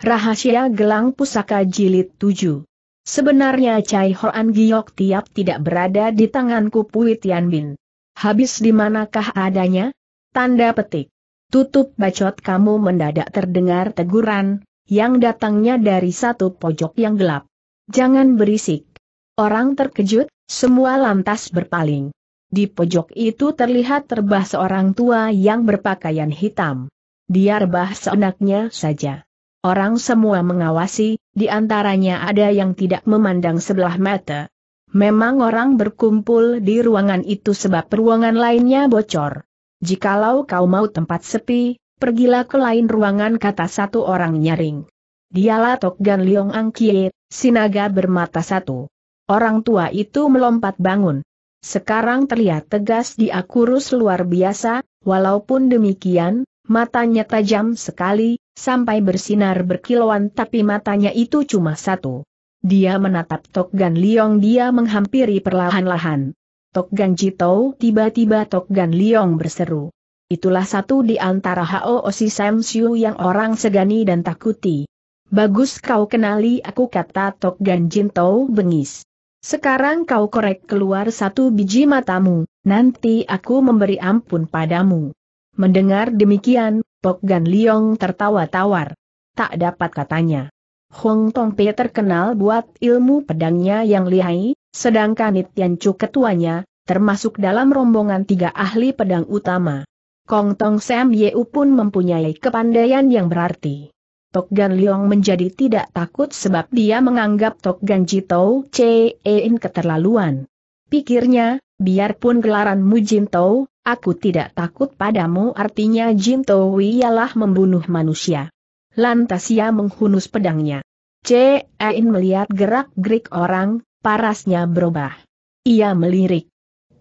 Rahasia Gelang Pusaka Jilid 7 Sebenarnya Chai Hoan Giok Tiap tidak berada di tanganku Pui Tian Bin. Habis di manakah adanya? Tanda petik. Tutup bacot kamu mendadak terdengar teguran, yang datangnya dari satu pojok yang gelap. Jangan berisik. Orang terkejut, semua lantas berpaling. Di pojok itu terlihat terbah seorang tua yang berpakaian hitam. Dia rebah seenaknya saja. Orang semua mengawasi, di antaranya ada yang tidak memandang sebelah mata. Memang orang berkumpul di ruangan itu sebab ruangan lainnya bocor. Jikalau kau mau tempat sepi, pergilah ke lain ruangan kata satu orang nyaring. Dialah Tokgan Liong Angkie, sinaga bermata satu. Orang tua itu melompat bangun. Sekarang terlihat tegas dia kurus luar biasa, walaupun demikian, matanya tajam sekali, sampai bersinar berkilauan tapi matanya itu cuma satu. Dia menatap Tok Gan Liong dia menghampiri perlahan-lahan. Tok Gan Jitou tiba-tiba Tok Gan Liong berseru. Itulah satu di antara Hao Osi Sam Siu yang orang segani dan takuti. Bagus kau kenali aku kata Tok Gan Jintou bengis. Sekarang kau korek keluar satu biji matamu, nanti aku memberi ampun padamu. Mendengar demikian, Pok Gan Liong tertawa tawar. Tak dapat katanya. Hong Tong Pei terkenal buat ilmu pedangnya yang lihai, sedangkan Yan Chu ketuanya, termasuk dalam rombongan tiga ahli pedang utama. Kong Tong Sam Yeu pun mempunyai kepandaian yang berarti. Tok Gan Liong menjadi tidak takut sebab dia menganggap Tok Gan Jitou Cein keterlaluan. Pikirnya, biarpun gelaranmu Jintou, aku tidak takut padamu artinya Jinto ialah membunuh manusia. Lantas ia menghunus pedangnya. Cein melihat gerak-gerik orang, parasnya berubah. Ia melirik.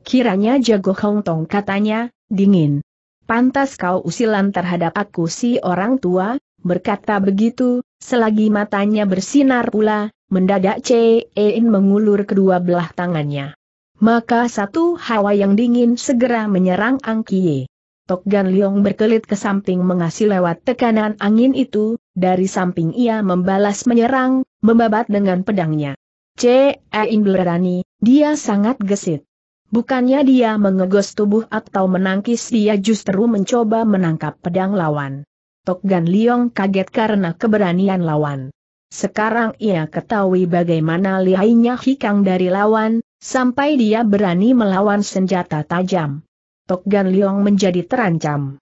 Kiranya jago Hong hongtong katanya, dingin. Pantas kau usilan terhadap aku si orang tua, berkata begitu, selagi matanya bersinar pula, mendadak Cein mengulur kedua belah tangannya. Maka satu hawa yang dingin segera menyerang Ang Kie. Tok Gan Leong berkelit ke samping mengasih lewat tekanan angin itu, dari samping ia membalas menyerang, membabat dengan pedangnya. C. E. Indlerani, dia sangat gesit. Bukannya dia mengegos tubuh atau menangkis dia justru mencoba menangkap pedang lawan. Tok Gan Leong kaget karena keberanian lawan. Sekarang ia ketahui bagaimana lihainya hikang dari lawan, Sampai dia berani melawan senjata tajam. Tok Gan Liong menjadi terancam.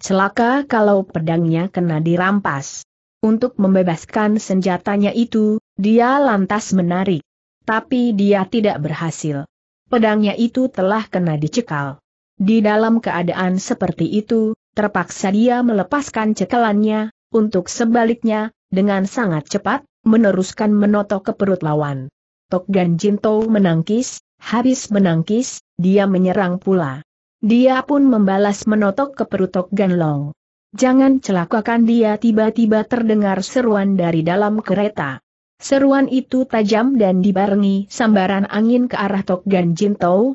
Celaka kalau pedangnya kena dirampas. Untuk membebaskan senjatanya itu, dia lantas menarik. Tapi dia tidak berhasil. Pedangnya itu telah kena dicekal. Di dalam keadaan seperti itu, terpaksa dia melepaskan cekalannya, untuk sebaliknya, dengan sangat cepat, meneruskan menotok ke perut lawan. Tok Jin Jinto menangkis, habis menangkis, dia menyerang pula. Dia pun membalas menotok ke perut Tok Gan Long. Jangan celakakan dia tiba-tiba terdengar seruan dari dalam kereta. Seruan itu tajam dan dibarengi sambaran angin ke arah Tok Gan Jinto.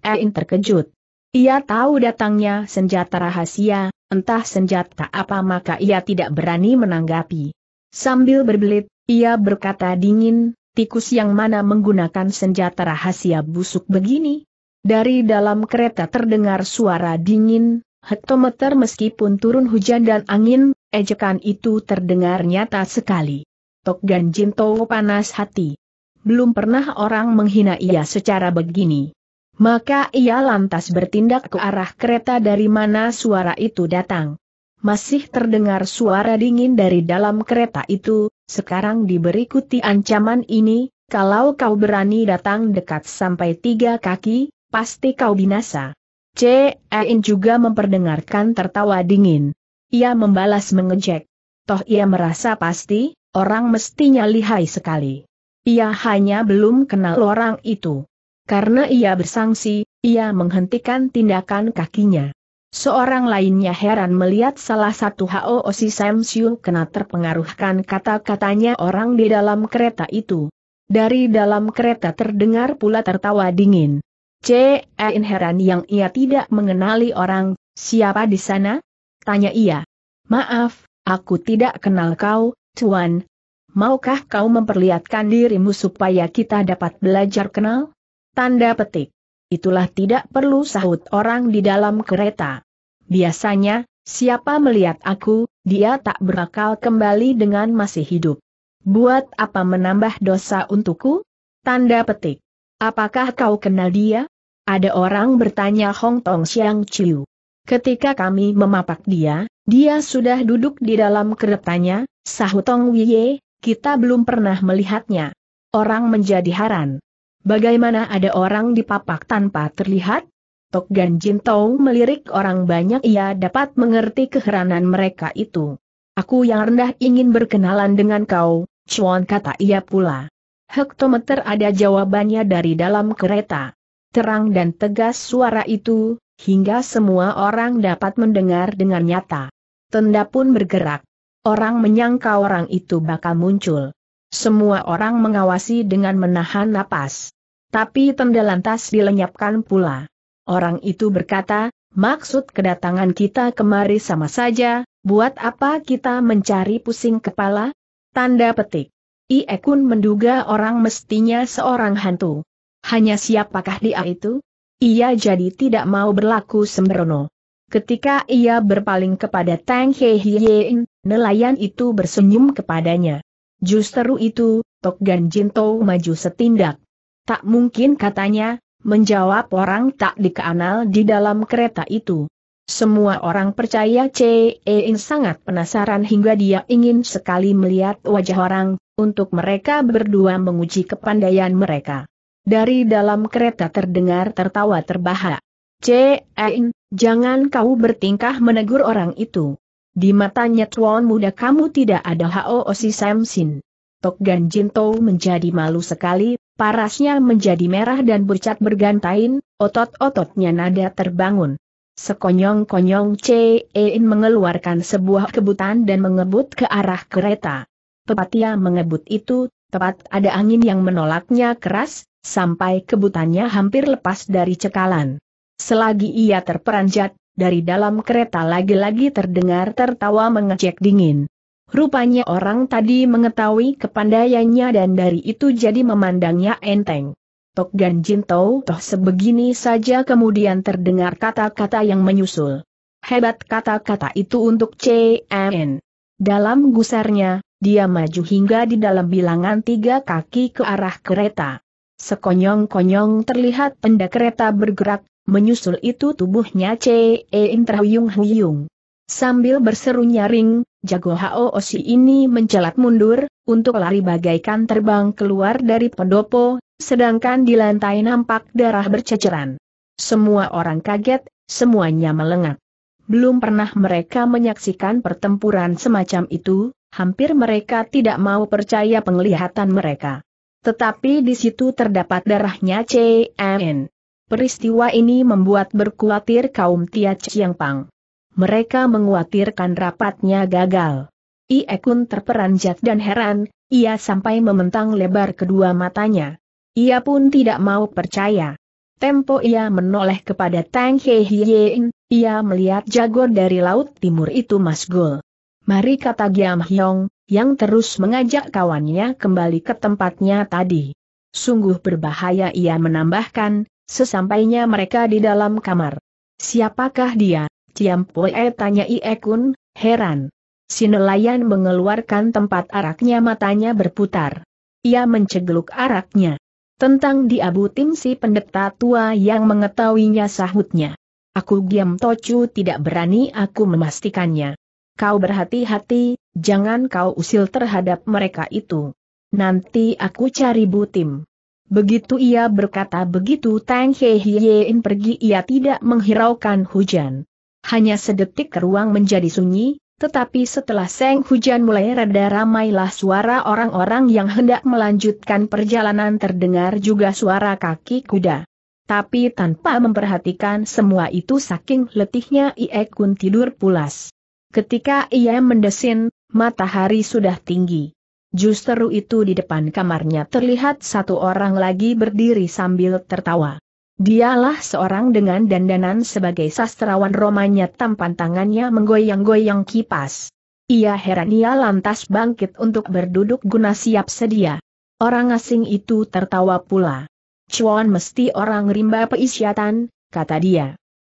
Ain terkejut. Ia tahu datangnya senjata rahasia, entah senjata apa maka ia tidak berani menanggapi. Sambil berbelit, ia berkata dingin, tikus yang mana menggunakan senjata rahasia busuk begini? Dari dalam kereta terdengar suara dingin, hektometer meskipun turun hujan dan angin, ejekan itu terdengar nyata sekali. Tok Ganjin Towo panas hati. Belum pernah orang menghina ia secara begini. Maka ia lantas bertindak ke arah kereta dari mana suara itu datang. Masih terdengar suara dingin dari dalam kereta itu, sekarang diberi kuti ancaman ini, kalau kau berani datang dekat sampai tiga kaki, pasti kau binasa. C. In juga memperdengarkan tertawa dingin. Ia membalas mengejek. Toh ia merasa pasti, orang mestinya lihai sekali. Ia hanya belum kenal orang itu. Karena ia bersangsi, ia menghentikan tindakan kakinya. Seorang lainnya heran melihat salah satu Hao Osi Sam kena terpengaruhkan kata-katanya orang di dalam kereta itu. Dari dalam kereta terdengar pula tertawa dingin. C. In heran yang ia tidak mengenali orang, siapa di sana? Tanya ia. Maaf, aku tidak kenal kau, Tuan. Maukah kau memperlihatkan dirimu supaya kita dapat belajar kenal? Tanda petik itulah tidak perlu sahut orang di dalam kereta. Biasanya, siapa melihat aku, dia tak berakal kembali dengan masih hidup. Buat apa menambah dosa untukku? Tanda petik. Apakah kau kenal dia? Ada orang bertanya Hong Tong Xiang Chiu. Ketika kami memapak dia, dia sudah duduk di dalam keretanya, sahutong Tong Wiye, kita belum pernah melihatnya. Orang menjadi haran. Bagaimana ada orang di papak tanpa terlihat? Tok Gan Jin Tong melirik orang banyak ia dapat mengerti keheranan mereka itu. Aku yang rendah ingin berkenalan dengan kau, Chuan kata ia pula. Hektometer ada jawabannya dari dalam kereta. Terang dan tegas suara itu, hingga semua orang dapat mendengar dengan nyata. Tenda pun bergerak. Orang menyangka orang itu bakal muncul. Semua orang mengawasi dengan menahan napas. Tapi tenda lantas dilenyapkan pula. Orang itu berkata, maksud kedatangan kita kemari sama saja, buat apa kita mencari pusing kepala? Tanda petik. Iekun menduga orang mestinya seorang hantu. Hanya siapakah dia itu? Ia jadi tidak mau berlaku sembrono. Ketika ia berpaling kepada Tang Hei Hien, nelayan itu bersenyum kepadanya. Justru itu, Tok Gan Jinto maju setindak. Tak mungkin katanya, menjawab orang tak dikenal di dalam kereta itu. Semua orang percaya In e sangat penasaran hingga dia ingin sekali melihat wajah orang, untuk mereka berdua menguji kepandaian mereka. Dari dalam kereta terdengar tertawa terbahak. In, e jangan kau bertingkah menegur orang itu. Di matanya tuan muda kamu tidak ada hao osi samsin. Tok Gan Jinto menjadi malu sekali, parasnya menjadi merah dan bercat bergantain, otot-ototnya nada terbangun. Sekonyong-konyong Cein mengeluarkan sebuah kebutan dan mengebut ke arah kereta. Tepatnya mengebut itu, tepat ada angin yang menolaknya keras, sampai kebutannya hampir lepas dari cekalan. Selagi ia terperanjat, dari dalam kereta lagi-lagi terdengar tertawa mengecek dingin. Rupanya orang tadi mengetahui kepandaiannya dan dari itu jadi memandangnya enteng. Tok Jin Jintou toh sebegini saja kemudian terdengar kata-kata yang menyusul. Hebat kata-kata itu untuk CMN. Dalam gusarnya, dia maju hingga di dalam bilangan tiga kaki ke arah kereta. Sekonyong-konyong terlihat penda kereta bergerak menyusul itu tubuhnya C.E. intrahuyung huyung Sambil berseru nyaring, jago Hao Osi ini mencelat mundur, untuk lari bagaikan terbang keluar dari pendopo, sedangkan di lantai nampak darah berceceran. Semua orang kaget, semuanya melengak. Belum pernah mereka menyaksikan pertempuran semacam itu, hampir mereka tidak mau percaya penglihatan mereka. Tetapi di situ terdapat darahnya CN. Peristiwa ini membuat berkuatir kaum Tia Chiang Pang. Mereka menguatirkan rapatnya gagal. Ie Kun terperanjat dan heran, ia sampai mementang lebar kedua matanya. Ia pun tidak mau percaya. Tempo ia menoleh kepada Tang He Hien, ia melihat jago dari laut timur itu masgul. Mari kata Giam Hyong, yang terus mengajak kawannya kembali ke tempatnya tadi. Sungguh berbahaya ia menambahkan, Sesampainya mereka di dalam kamar. Siapakah dia? Ciampoe tanya Iekun, heran. Si nelayan mengeluarkan tempat araknya matanya berputar. Ia mencegluk araknya. Tentang diabutin si pendeta tua yang mengetahuinya sahutnya. Aku Giam tocu tidak berani aku memastikannya. Kau berhati-hati, jangan kau usil terhadap mereka itu. Nanti aku cari butim. Begitu ia berkata begitu Tang He Hien pergi ia tidak menghiraukan hujan. Hanya sedetik ruang menjadi sunyi, tetapi setelah seng hujan mulai reda ramailah suara orang-orang yang hendak melanjutkan perjalanan terdengar juga suara kaki kuda. Tapi tanpa memperhatikan semua itu saking letihnya Ie Kun tidur pulas. Ketika ia mendesin, matahari sudah tinggi. Justru itu di depan kamarnya terlihat satu orang lagi berdiri sambil tertawa. Dialah seorang dengan dandanan sebagai sastrawan romanya tampan tangannya menggoyang-goyang kipas. Ia heran ia lantas bangkit untuk berduduk guna siap sedia. Orang asing itu tertawa pula. Cuan mesti orang rimba peisyatan, kata dia.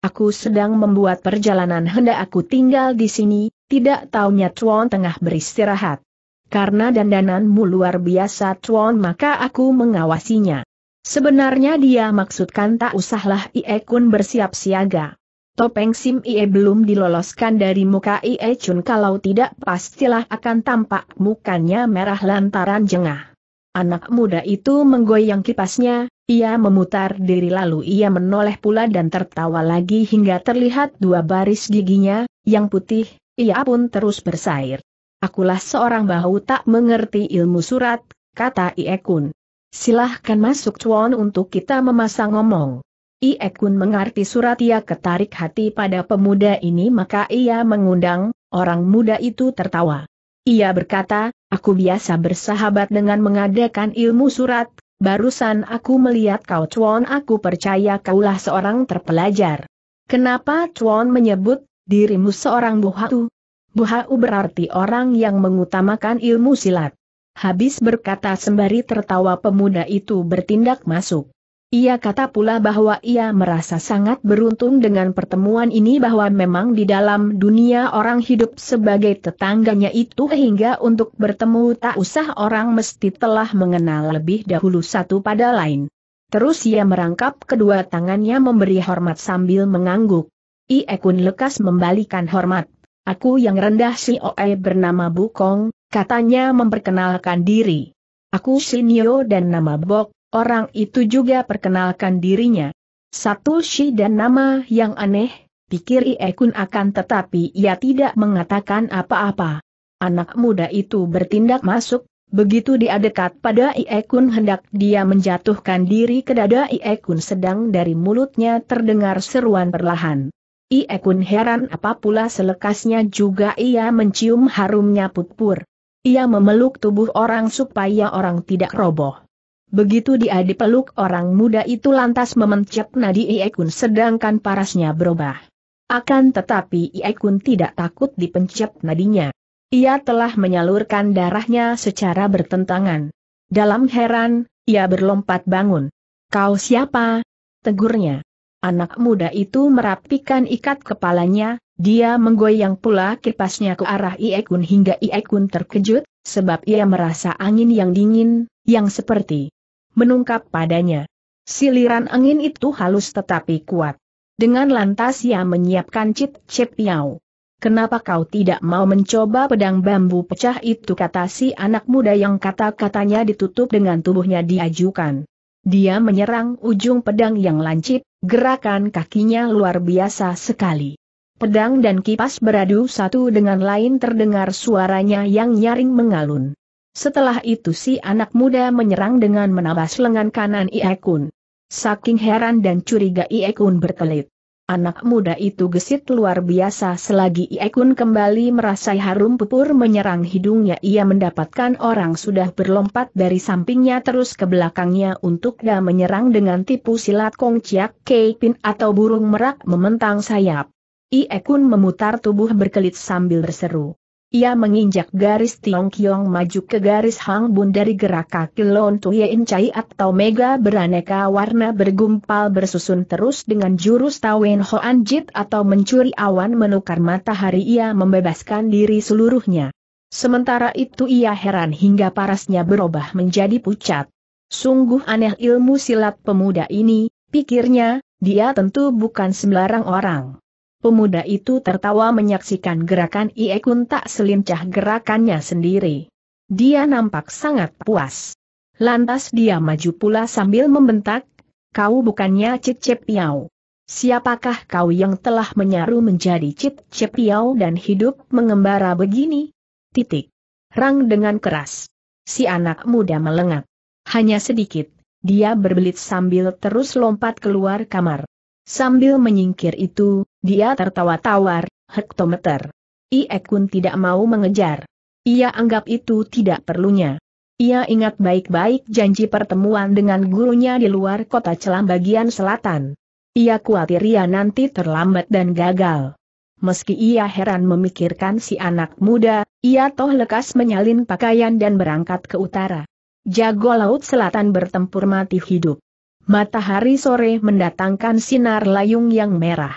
Aku sedang membuat perjalanan hendak aku tinggal di sini, tidak taunya Cuan tengah beristirahat. Karena dandananmu luar biasa Chuan maka aku mengawasinya. Sebenarnya dia maksudkan tak usahlah Ie Kun bersiap siaga. Topeng Sim Ie belum diloloskan dari muka Ie Chun kalau tidak pastilah akan tampak mukanya merah lantaran jengah. Anak muda itu menggoyang kipasnya, ia memutar diri lalu ia menoleh pula dan tertawa lagi hingga terlihat dua baris giginya, yang putih, ia pun terus bersair. Akulah seorang bahu tak mengerti ilmu surat, kata Iekun. Silahkan masuk cuan untuk kita memasang ngomong. Iekun mengerti surat ia ketarik hati pada pemuda ini maka ia mengundang, orang muda itu tertawa. Ia berkata, aku biasa bersahabat dengan mengadakan ilmu surat, barusan aku melihat kau cuan aku percaya kaulah seorang terpelajar. Kenapa cuan menyebut dirimu seorang buhatu? Buhau berarti orang yang mengutamakan ilmu silat. Habis berkata sembari tertawa pemuda itu bertindak masuk. Ia kata pula bahwa ia merasa sangat beruntung dengan pertemuan ini bahwa memang di dalam dunia orang hidup sebagai tetangganya itu hingga untuk bertemu tak usah orang mesti telah mengenal lebih dahulu satu pada lain. Terus ia merangkap kedua tangannya memberi hormat sambil mengangguk. Iekun lekas membalikan hormat. Aku yang rendah si Oe bernama Bukong, katanya memperkenalkan diri. Aku Sinio dan nama Bok, orang itu juga perkenalkan dirinya. Satu si dan nama yang aneh, pikir Iekun akan tetapi ia tidak mengatakan apa-apa. Anak muda itu bertindak masuk, begitu dia dekat pada Iekun hendak dia menjatuhkan diri ke dada Iekun sedang dari mulutnya terdengar seruan perlahan. Ie Kun heran apa pula selekasnya juga ia mencium harumnya putpur. Ia memeluk tubuh orang supaya orang tidak roboh. Begitu dia dipeluk orang muda itu lantas memencet nadi Ie Kun sedangkan parasnya berubah. Akan tetapi Ie Kun tidak takut dipencet nadinya. Ia telah menyalurkan darahnya secara bertentangan. Dalam heran, ia berlompat bangun. Kau siapa? Tegurnya. Anak muda itu merapikan ikat kepalanya, dia menggoyang pula kipasnya ke arah Iekun hingga Iekun terkejut, sebab ia merasa angin yang dingin, yang seperti menungkap padanya. Siliran angin itu halus tetapi kuat. Dengan lantas ia menyiapkan Cip Cip Yao. Kenapa kau tidak mau mencoba pedang bambu pecah itu kata si anak muda yang kata-katanya ditutup dengan tubuhnya diajukan. Dia menyerang ujung pedang yang lancip, Gerakan kakinya luar biasa sekali. Pedang dan kipas beradu satu dengan lain terdengar suaranya yang nyaring mengalun. Setelah itu si anak muda menyerang dengan menabas lengan kanan Iekun. Saking heran dan curiga Iekun berkelit. Anak muda itu gesit luar biasa selagi Iekun kembali merasai harum pupur menyerang hidungnya ia mendapatkan orang sudah berlompat dari sampingnya terus ke belakangnya untuk dia menyerang dengan tipu silat Kong Keipin atau burung merak mementang sayap. Iekun memutar tubuh berkelit sambil berseru. Ia menginjak garis Tiong Kiong maju ke garis Hang Bun dari gerak kaki Lon Tuye Cai atau Mega beraneka warna bergumpal bersusun terus dengan jurus Tawen Hoan Jit atau mencuri awan menukar matahari ia membebaskan diri seluruhnya. Sementara itu ia heran hingga parasnya berubah menjadi pucat. Sungguh aneh ilmu silat pemuda ini, pikirnya, dia tentu bukan sembarang orang. Pemuda itu tertawa menyaksikan gerakan Ie tak selincah gerakannya sendiri. Dia nampak sangat puas. Lantas dia maju pula sambil membentak, kau bukannya Cip Cip Piau. Siapakah kau yang telah menyaru menjadi Cip Cip Piau dan hidup mengembara begini? Titik. Rang dengan keras. Si anak muda melengak. Hanya sedikit, dia berbelit sambil terus lompat keluar kamar. Sambil menyingkir itu, dia tertawa tawar, hektometer. Iekun tidak mau mengejar. Ia anggap itu tidak perlunya. Ia ingat baik-baik janji pertemuan dengan gurunya di luar kota Celam bagian selatan. Ia khawatir ia nanti terlambat dan gagal. Meski ia heran memikirkan si anak muda, ia toh lekas menyalin pakaian dan berangkat ke utara. Jago Laut Selatan bertempur mati hidup. Matahari sore mendatangkan sinar layung yang merah.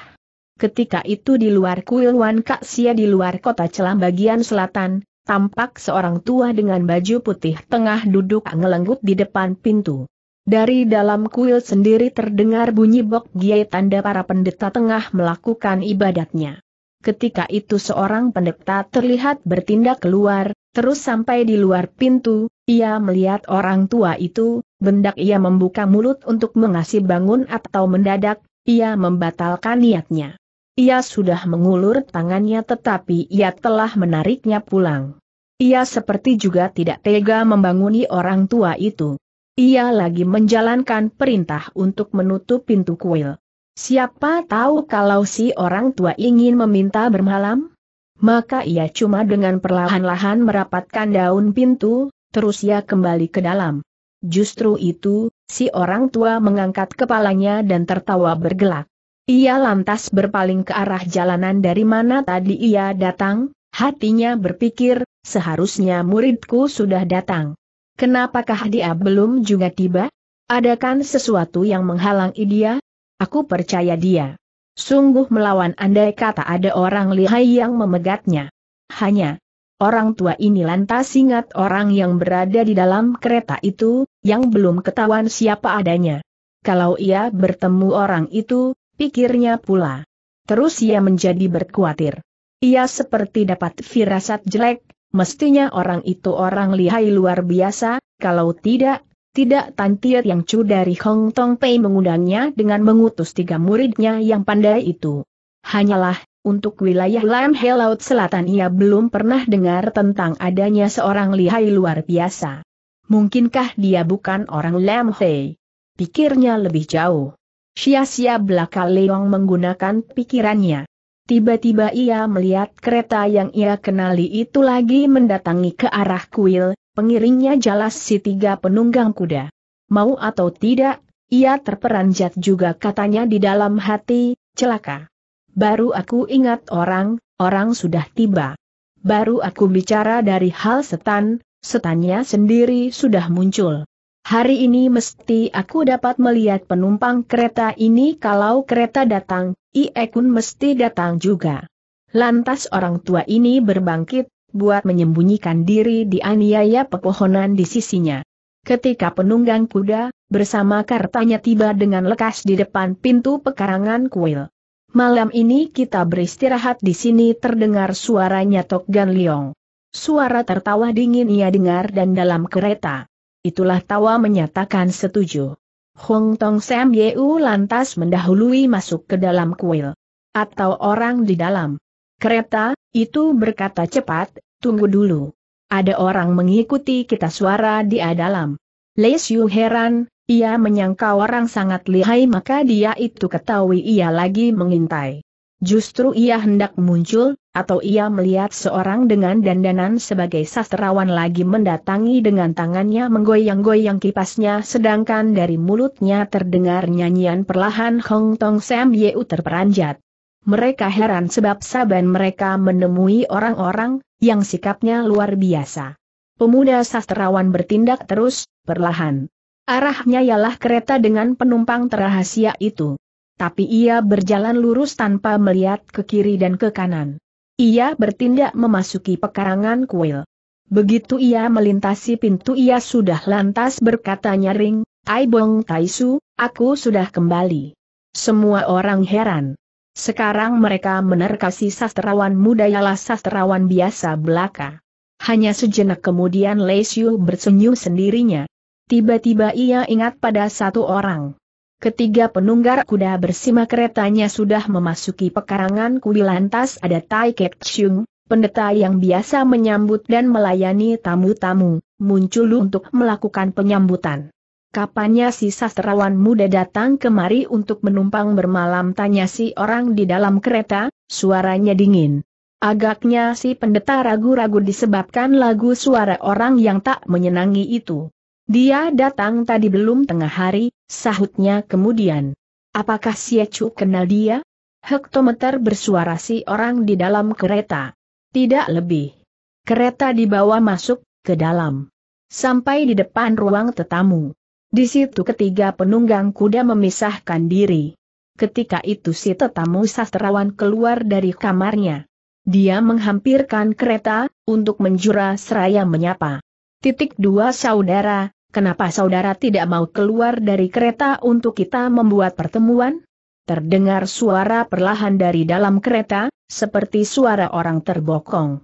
Ketika itu di luar kuil Wan Kak Sia di luar kota Celam bagian selatan, tampak seorang tua dengan baju putih tengah duduk ngelenggut di depan pintu. Dari dalam kuil sendiri terdengar bunyi bok giai tanda para pendeta tengah melakukan ibadatnya. Ketika itu seorang pendeta terlihat bertindak keluar, terus sampai di luar pintu, ia melihat orang tua itu, bendak ia membuka mulut untuk mengasih bangun atau mendadak, ia membatalkan niatnya. Ia sudah mengulur tangannya tetapi ia telah menariknya pulang. Ia seperti juga tidak tega membanguni orang tua itu. Ia lagi menjalankan perintah untuk menutup pintu kuil. Siapa tahu kalau si orang tua ingin meminta bermalam? Maka ia cuma dengan perlahan-lahan merapatkan daun pintu, terus ia kembali ke dalam. Justru itu, si orang tua mengangkat kepalanya dan tertawa bergelak. Ia lantas berpaling ke arah jalanan dari mana tadi ia datang, hatinya berpikir, seharusnya muridku sudah datang. Kenapakah dia belum juga tiba? Adakan sesuatu yang menghalangi dia? Aku percaya dia. Sungguh melawan andai kata ada orang lihai yang memegatnya. Hanya, Orang tua ini lantas ingat orang yang berada di dalam kereta itu, yang belum ketahuan siapa adanya. Kalau ia bertemu orang itu, pikirnya pula. Terus ia menjadi berkuatir. Ia seperti dapat firasat jelek, mestinya orang itu orang lihai luar biasa, kalau tidak, tidak Tantiat yang cu dari Hong Tong Pei mengundangnya dengan mengutus tiga muridnya yang pandai itu. Hanyalah, untuk wilayah Lamhe Laut Selatan ia belum pernah dengar tentang adanya seorang lihai luar biasa. Mungkinkah dia bukan orang Lamhe? Pikirnya lebih jauh. Sia-sia belaka Leong menggunakan pikirannya. Tiba-tiba ia melihat kereta yang ia kenali itu lagi mendatangi ke arah kuil, pengiringnya jelas si tiga penunggang kuda. Mau atau tidak, ia terperanjat juga katanya di dalam hati, celaka. Baru aku ingat orang, orang sudah tiba. Baru aku bicara dari hal setan, setannya sendiri sudah muncul. Hari ini mesti aku dapat melihat penumpang kereta ini kalau kereta datang, Iekun mesti datang juga. Lantas orang tua ini berbangkit, buat menyembunyikan diri di aniaya pepohonan di sisinya. Ketika penunggang kuda, bersama kartanya tiba dengan lekas di depan pintu pekarangan kuil. Malam ini kita beristirahat di sini terdengar suaranya Tok Gan Leong. Suara tertawa dingin ia dengar dan dalam kereta. Itulah tawa menyatakan setuju. Hong Tong Sam Yeu lantas mendahului masuk ke dalam kuil. Atau orang di dalam. Kereta, itu berkata cepat, tunggu dulu. Ada orang mengikuti kita suara di dalam. Lei Xiu heran, ia menyangka orang sangat lihai maka dia itu ketahui ia lagi mengintai. Justru ia hendak muncul, atau ia melihat seorang dengan dandanan sebagai sastrawan lagi mendatangi dengan tangannya menggoyang-goyang kipasnya sedangkan dari mulutnya terdengar nyanyian perlahan Hong Tong Sam Yeu terperanjat. Mereka heran sebab saban mereka menemui orang-orang, yang sikapnya luar biasa. Pemuda sastrawan bertindak terus, perlahan. Arahnya ialah kereta dengan penumpang terahasia itu. Tapi ia berjalan lurus tanpa melihat ke kiri dan ke kanan. Ia bertindak memasuki pekarangan kuil. Begitu ia melintasi pintu ia sudah lantas berkata nyaring, Aibong Taisu, aku sudah kembali. Semua orang heran. Sekarang mereka menerkasi sastrawan muda ialah sastrawan biasa belaka. Hanya sejenak kemudian Lesiu bersenyum sendirinya. Tiba-tiba ia ingat pada satu orang. Ketiga penunggar kuda bersima keretanya sudah memasuki pekarangan kuil lantas ada Tai Kek Chung, pendeta yang biasa menyambut dan melayani tamu-tamu, muncul untuk melakukan penyambutan. Kapannya si sastrawan muda datang kemari untuk menumpang bermalam tanya si orang di dalam kereta, suaranya dingin. Agaknya si pendeta ragu-ragu disebabkan lagu suara orang yang tak menyenangi itu. Dia datang tadi belum tengah hari, sahutnya kemudian. Apakah siacu kenal dia? Hektometer bersuara si orang di dalam kereta. Tidak lebih. Kereta dibawa masuk, ke dalam. Sampai di depan ruang tetamu. Di situ ketiga penunggang kuda memisahkan diri. Ketika itu si tetamu sastrawan keluar dari kamarnya. Dia menghampirkan kereta, untuk menjura seraya menyapa. Titik dua saudara, Kenapa saudara tidak mau keluar dari kereta untuk kita membuat pertemuan? Terdengar suara perlahan dari dalam kereta, seperti suara orang terbokong.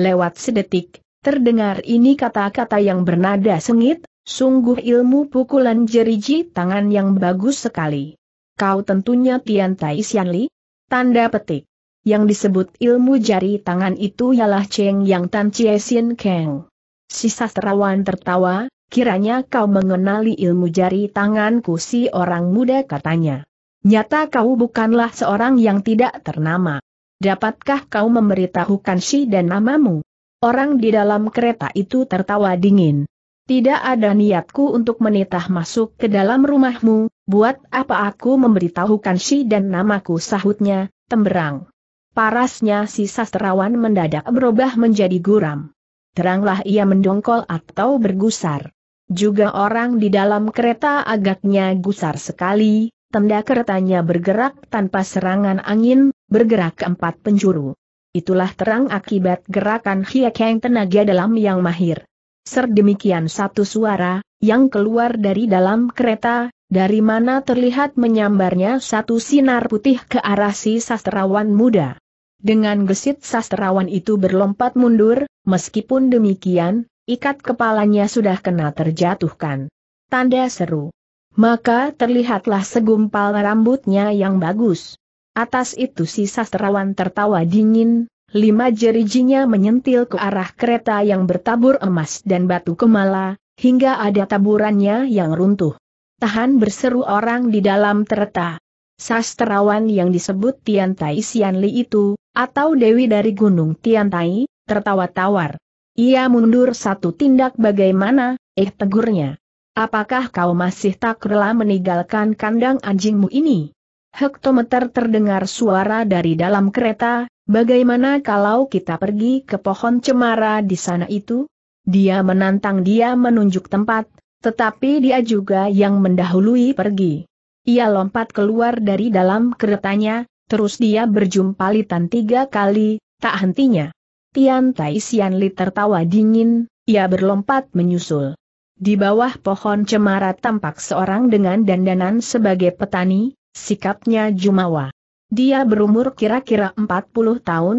Lewat sedetik, terdengar ini kata-kata yang bernada sengit, sungguh ilmu pukulan jeriji tangan yang bagus sekali. Kau tentunya Tian Tai Xianli? Tanda petik. Yang disebut ilmu jari tangan itu ialah Cheng Yang Tan Chie Sin Keng. Si sastrawan tertawa, Kiranya kau mengenali ilmu jari tanganku si orang muda katanya. Nyata kau bukanlah seorang yang tidak ternama. Dapatkah kau memberitahukan si dan namamu? Orang di dalam kereta itu tertawa dingin. Tidak ada niatku untuk menitah masuk ke dalam rumahmu, buat apa aku memberitahukan si dan namaku sahutnya, temberang. Parasnya si sastrawan mendadak berubah menjadi guram. Teranglah ia mendongkol atau bergusar. Juga orang di dalam kereta agaknya gusar sekali, tenda keretanya bergerak tanpa serangan angin, bergerak ke empat penjuru. Itulah terang akibat gerakan Hiekeng tenaga dalam yang mahir. Serdemikian satu suara, yang keluar dari dalam kereta, dari mana terlihat menyambarnya satu sinar putih ke arah si sastrawan muda. Dengan gesit sastrawan itu berlompat mundur, meskipun demikian, Ikat kepalanya sudah kena terjatuhkan. Tanda seru. Maka terlihatlah segumpal rambutnya yang bagus. Atas itu si sastrawan tertawa dingin, lima jerijinya menyentil ke arah kereta yang bertabur emas dan batu kemala, hingga ada taburannya yang runtuh. Tahan berseru orang di dalam terta. Sastrawan yang disebut Tiantai Xianli itu, atau Dewi dari Gunung Tiantai, tertawa tawar. Ia mundur satu tindak bagaimana, eh tegurnya. Apakah kau masih tak rela meninggalkan kandang anjingmu ini? Hektometer terdengar suara dari dalam kereta, bagaimana kalau kita pergi ke pohon cemara di sana itu? Dia menantang dia menunjuk tempat, tetapi dia juga yang mendahului pergi. Ia lompat keluar dari dalam keretanya, terus dia berjumpa litan tiga kali, tak hentinya. Tian Tai Sian Li tertawa dingin, ia berlompat menyusul. Di bawah pohon cemara tampak seorang dengan dandanan sebagai petani, sikapnya jumawa. Dia berumur kira-kira 40 tahun,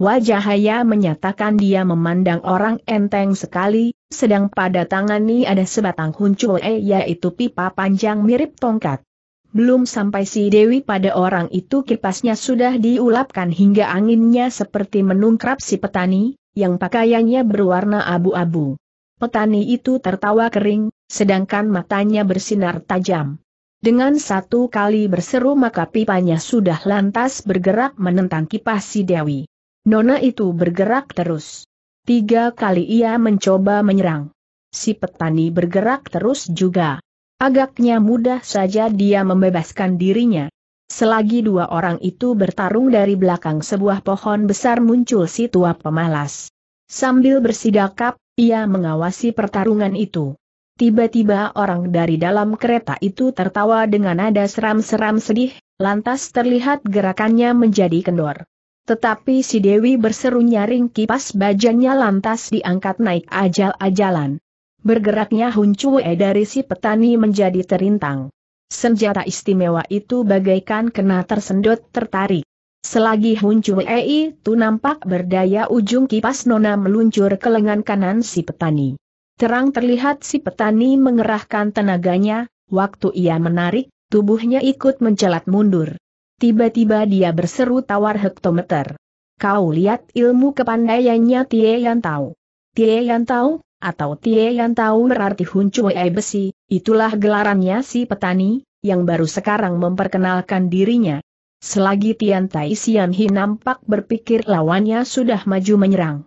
Wajah Haya menyatakan dia memandang orang enteng sekali, sedang pada tangan ada sebatang huncue yaitu pipa panjang mirip tongkat. Belum sampai si Dewi pada orang itu kipasnya sudah diulapkan hingga anginnya seperti menungkrap si petani, yang pakaiannya berwarna abu-abu. Petani itu tertawa kering, sedangkan matanya bersinar tajam. Dengan satu kali berseru maka pipanya sudah lantas bergerak menentang kipas si Dewi. Nona itu bergerak terus. Tiga kali ia mencoba menyerang. Si petani bergerak terus juga. Agaknya mudah saja dia membebaskan dirinya. Selagi dua orang itu bertarung dari belakang sebuah pohon besar muncul si tua pemalas. Sambil bersidakap, ia mengawasi pertarungan itu. Tiba-tiba orang dari dalam kereta itu tertawa dengan nada seram-seram sedih, lantas terlihat gerakannya menjadi kendor. Tetapi si Dewi berseru nyaring kipas bajannya lantas diangkat naik ajal-ajalan. Bergeraknya Hun Chue dari si petani menjadi terintang. Senjata istimewa itu bagaikan kena tersendot tertarik. Selagi Hun Chue itu nampak berdaya ujung kipas Nona meluncur ke lengan kanan si petani. Terang terlihat si petani mengerahkan tenaganya, waktu ia menarik, tubuhnya ikut mencelat mundur. Tiba-tiba dia berseru tawar hektometer. Kau lihat ilmu kepandaiannya Tie Yan tahu. Tie Yan tahu? atau Tie Yan tahu berarti e Besi, itulah gelarannya si petani, yang baru sekarang memperkenalkan dirinya. Selagi Tian Tai Sian Hi nampak berpikir lawannya sudah maju menyerang.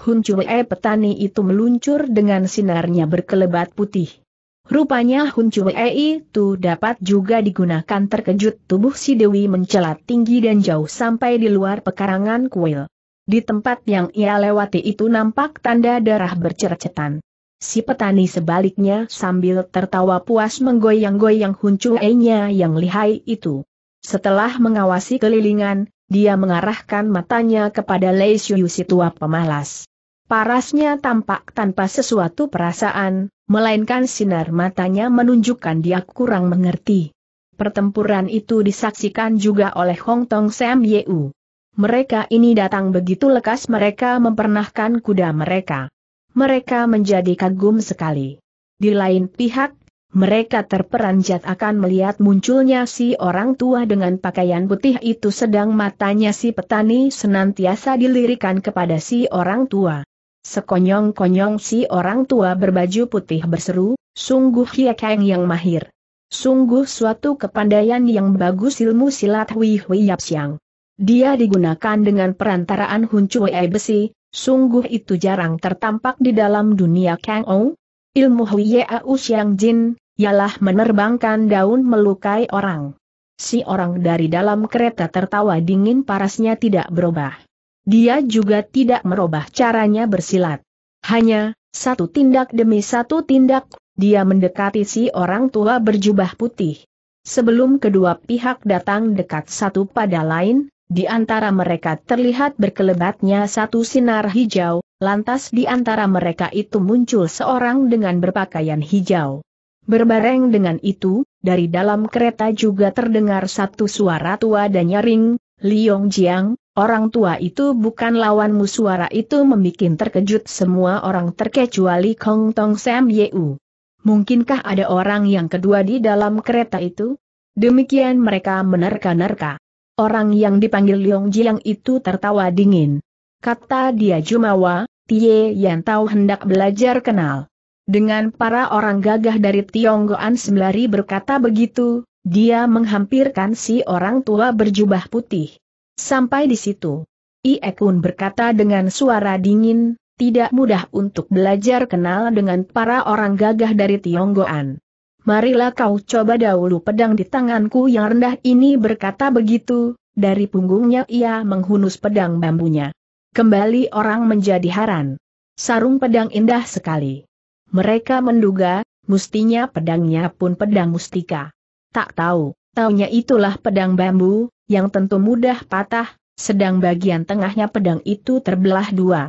Hun e petani itu meluncur dengan sinarnya berkelebat putih. Rupanya Hun e itu dapat juga digunakan terkejut tubuh si Dewi mencelat tinggi dan jauh sampai di luar pekarangan kuil. Di tempat yang ia lewati itu nampak tanda darah bercercetan. Si petani sebaliknya sambil tertawa puas menggoyang-goyang enya yang lihai itu. Setelah mengawasi kelilingan, dia mengarahkan matanya kepada Lei Xiu si tua pemalas. Parasnya tampak tanpa sesuatu perasaan, melainkan sinar matanya menunjukkan dia kurang mengerti. Pertempuran itu disaksikan juga oleh Hong Tong Sam Yeu. Mereka ini datang begitu lekas mereka mempernahkan kuda mereka. Mereka menjadi kagum sekali. Di lain pihak, mereka terperanjat akan melihat munculnya si orang tua dengan pakaian putih itu sedang matanya si petani senantiasa dilirikan kepada si orang tua. Sekonyong-konyong si orang tua berbaju putih berseru, sungguh Kiai yang mahir. Sungguh suatu kepandaian yang bagus ilmu silat Hui Hui Yap Siang. Dia digunakan dengan perantaraan huncuai besi, sungguh itu jarang tertampak di dalam dunia Kang Ou. Ilmu hui Huiyau Xiang Jin, ialah menerbangkan daun melukai orang. Si orang dari dalam kereta tertawa dingin parasnya tidak berubah. Dia juga tidak merubah caranya bersilat. Hanya, satu tindak demi satu tindak, dia mendekati si orang tua berjubah putih. Sebelum kedua pihak datang dekat satu pada lain, di antara mereka terlihat berkelebatnya satu sinar hijau, lantas di antara mereka itu muncul seorang dengan berpakaian hijau. Berbareng dengan itu, dari dalam kereta juga terdengar satu suara tua dan nyaring, Liong Jiang, orang tua itu bukan lawanmu suara itu membuat terkejut semua orang terkecuali Kong Tong Sam Yeu. Mungkinkah ada orang yang kedua di dalam kereta itu? Demikian mereka menerka-nerka. Orang yang dipanggil Liong Jiang itu tertawa dingin. Kata dia Jumawa, Tie Yan tahu hendak belajar kenal. Dengan para orang gagah dari Tionggoan sembari berkata begitu, dia menghampirkan si orang tua berjubah putih. Sampai di situ. Iekun berkata dengan suara dingin, tidak mudah untuk belajar kenal dengan para orang gagah dari Tionggoan marilah kau coba dahulu pedang di tanganku yang rendah ini berkata begitu, dari punggungnya ia menghunus pedang bambunya. Kembali orang menjadi haran. Sarung pedang indah sekali. Mereka menduga, mustinya pedangnya pun pedang mustika. Tak tahu, taunya itulah pedang bambu, yang tentu mudah patah, sedang bagian tengahnya pedang itu terbelah dua.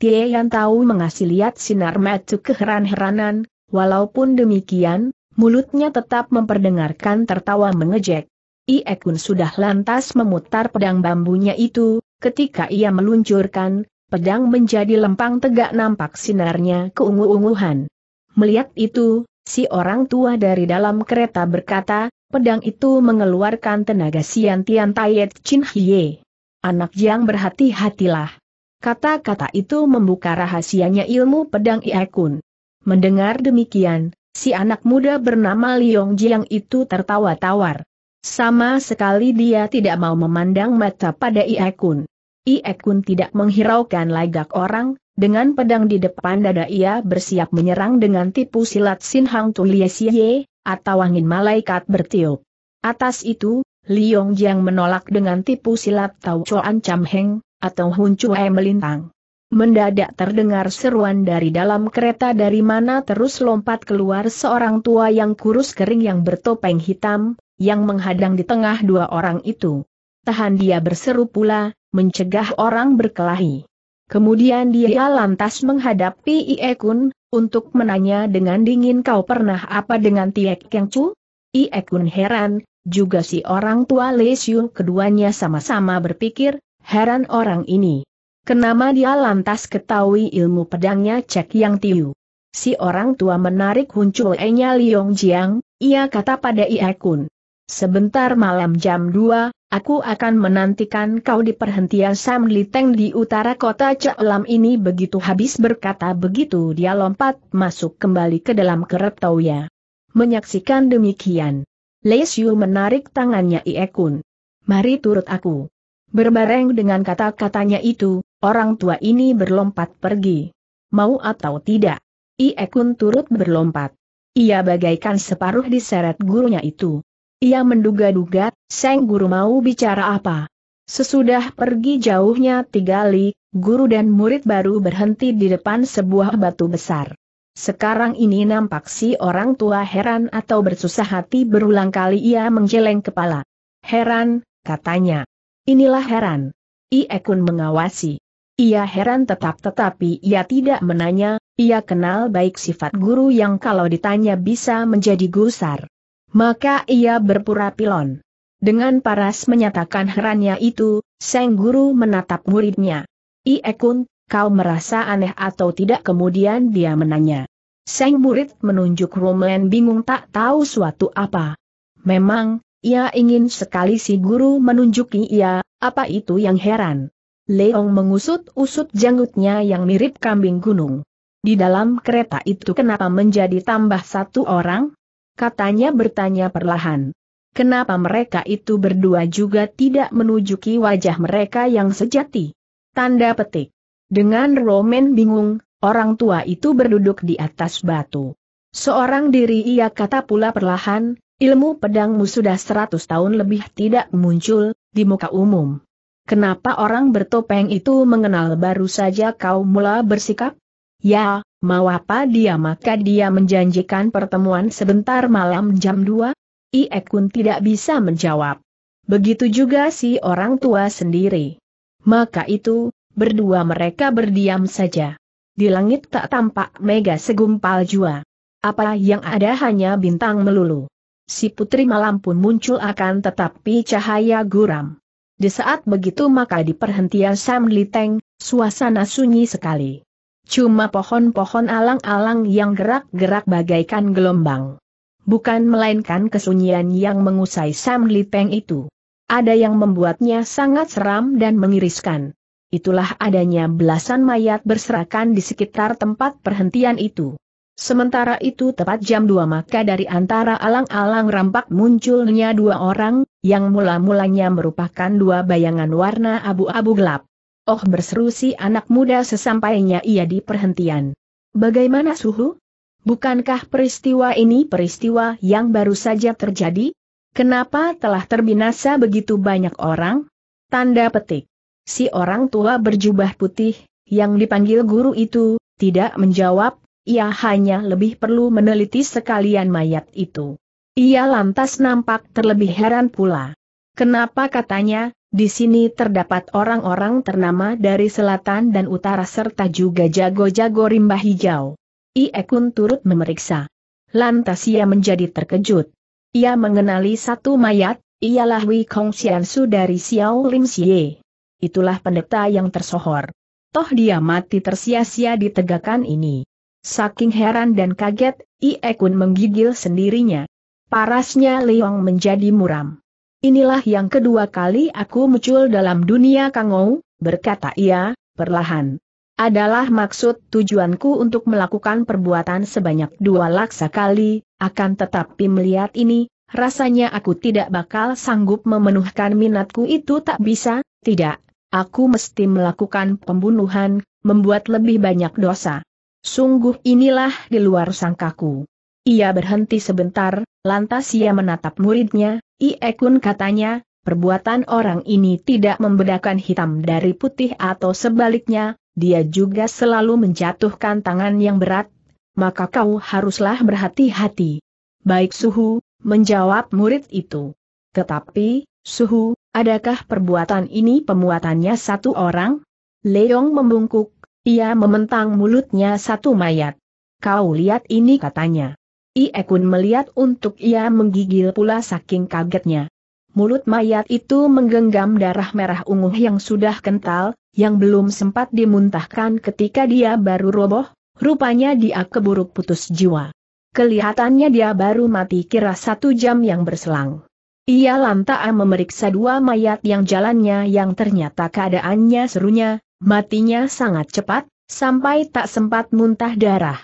Tie yang tahu mengasih lihat sinar matu keheran-heranan, walaupun demikian, mulutnya tetap memperdengarkan tertawa mengejek. Iekun sudah lantas memutar pedang bambunya itu, ketika ia meluncurkan, pedang menjadi lempang tegak nampak sinarnya keungu-unguhan. Melihat itu, si orang tua dari dalam kereta berkata, pedang itu mengeluarkan tenaga Sian Tian Taiet Chin hie. Anak yang berhati-hatilah. Kata-kata itu membuka rahasianya ilmu pedang Iekun. Mendengar demikian, Si anak muda bernama Liong Jiang itu tertawa tawar. Sama sekali dia tidak mau memandang mata pada Ie Kun. Ie Kun tidak menghiraukan lagak orang, dengan pedang di depan dada ia bersiap menyerang dengan tipu silat Sin Hang Tu Lie atau angin malaikat bertiup. Atas itu, Liong Jiang menolak dengan tipu silat Tau Chuan Cham Heng, atau Hun Chue melintang. Mendadak terdengar seruan dari dalam kereta dari mana terus lompat keluar seorang tua yang kurus kering yang bertopeng hitam, yang menghadang di tengah dua orang itu. Tahan dia berseru pula, mencegah orang berkelahi. Kemudian dia lantas menghadapi Ie Kun, untuk menanya dengan dingin kau pernah apa dengan Tiek Keng Chu? Ie Kun heran, juga si orang tua Lesiu keduanya sama-sama berpikir, heran orang ini. Kenama dia lantas ketahui ilmu pedangnya Cek Yang Tiu. Si orang tua menarik huncuenya Liong Jiang, ia kata pada Ie Kun. Sebentar malam jam 2, aku akan menantikan kau di perhentian Sam Liteng di utara kota Lam ini begitu habis berkata begitu dia lompat masuk kembali ke dalam kerep Tauya. Menyaksikan demikian. Lei Xiu menarik tangannya Ie Kun. Mari turut aku. Berbareng dengan kata-katanya itu, Orang tua ini berlompat pergi. Mau atau tidak, Iekun turut berlompat. Ia bagaikan separuh diseret gurunya itu. Ia menduga-duga, Seng Guru mau bicara apa. Sesudah pergi jauhnya tiga li, guru dan murid baru berhenti di depan sebuah batu besar. Sekarang ini nampak si orang tua heran atau bersusah hati berulang kali ia menggeleng kepala. Heran, katanya. Inilah heran. Iekun mengawasi. Ia heran tetap tetapi ia tidak menanya, ia kenal baik sifat guru yang kalau ditanya bisa menjadi gusar. Maka ia berpura pilon. Dengan paras menyatakan herannya itu, sang Guru menatap muridnya. Ie Kun, kau merasa aneh atau tidak kemudian dia menanya. Sang murid menunjuk Roman bingung tak tahu suatu apa. Memang, ia ingin sekali si guru menunjuki ia, apa itu yang heran. Leong mengusut-usut janggutnya yang mirip kambing gunung. Di dalam kereta itu kenapa menjadi tambah satu orang? Katanya bertanya perlahan. Kenapa mereka itu berdua juga tidak menunjuki wajah mereka yang sejati? Tanda petik. Dengan Roman bingung, orang tua itu berduduk di atas batu. Seorang diri ia kata pula perlahan, ilmu pedangmu sudah seratus tahun lebih tidak muncul, di muka umum. Kenapa orang bertopeng itu mengenal baru saja kau mula bersikap? Ya, mau apa dia maka dia menjanjikan pertemuan sebentar malam jam 2? Iekun tidak bisa menjawab. Begitu juga si orang tua sendiri. Maka itu, berdua mereka berdiam saja. Di langit tak tampak mega segumpal jua. Apa yang ada hanya bintang melulu. Si putri malam pun muncul akan tetapi cahaya guram. Di saat begitu maka di perhentian Sam Liteng, suasana sunyi sekali. Cuma pohon-pohon alang-alang yang gerak-gerak bagaikan gelombang. Bukan melainkan kesunyian yang mengusai Sam Liteng itu. Ada yang membuatnya sangat seram dan mengiriskan. Itulah adanya belasan mayat berserakan di sekitar tempat perhentian itu. Sementara itu tepat jam 2 maka dari antara alang-alang rampak munculnya dua orang, yang mula-mulanya merupakan dua bayangan warna abu-abu gelap. Oh berseru si anak muda sesampainya ia di perhentian. Bagaimana suhu? Bukankah peristiwa ini peristiwa yang baru saja terjadi? Kenapa telah terbinasa begitu banyak orang? Tanda petik. Si orang tua berjubah putih, yang dipanggil guru itu, tidak menjawab, ia hanya lebih perlu meneliti sekalian mayat itu. Ia lantas nampak terlebih heran pula. Kenapa katanya, di sini terdapat orang-orang ternama dari selatan dan utara serta juga jago-jago rimba hijau. Iekun turut memeriksa. Lantas ia menjadi terkejut. Ia mengenali satu mayat, ialah Wei Kong Xiansu dari Xiao Lim Xie. Itulah pendeta yang tersohor. Toh dia mati tersia-sia di tegakan ini. Saking heran dan kaget, Iekun menggigil sendirinya. Parasnya Leong menjadi muram. Inilah yang kedua kali aku muncul dalam dunia Kangou, berkata ia, perlahan. Adalah maksud tujuanku untuk melakukan perbuatan sebanyak dua laksa kali, akan tetapi melihat ini, rasanya aku tidak bakal sanggup memenuhkan minatku itu tak bisa, tidak, aku mesti melakukan pembunuhan, membuat lebih banyak dosa. Sungguh inilah di luar sangkaku. Ia berhenti sebentar, Lantas ia menatap muridnya, Iekun katanya, perbuatan orang ini tidak membedakan hitam dari putih atau sebaliknya, dia juga selalu menjatuhkan tangan yang berat, maka kau haruslah berhati-hati. Baik Suhu, menjawab murid itu. Tetapi, Suhu, adakah perbuatan ini pemuatannya satu orang? Leong membungkuk, ia mementang mulutnya satu mayat. Kau lihat ini katanya. Iekun melihat untuk ia menggigil pula saking kagetnya. Mulut mayat itu menggenggam darah merah ungu yang sudah kental, yang belum sempat dimuntahkan ketika dia baru roboh, rupanya dia keburuk putus jiwa. Kelihatannya dia baru mati kira satu jam yang berselang. Ia lantak memeriksa dua mayat yang jalannya yang ternyata keadaannya serunya, matinya sangat cepat, sampai tak sempat muntah darah.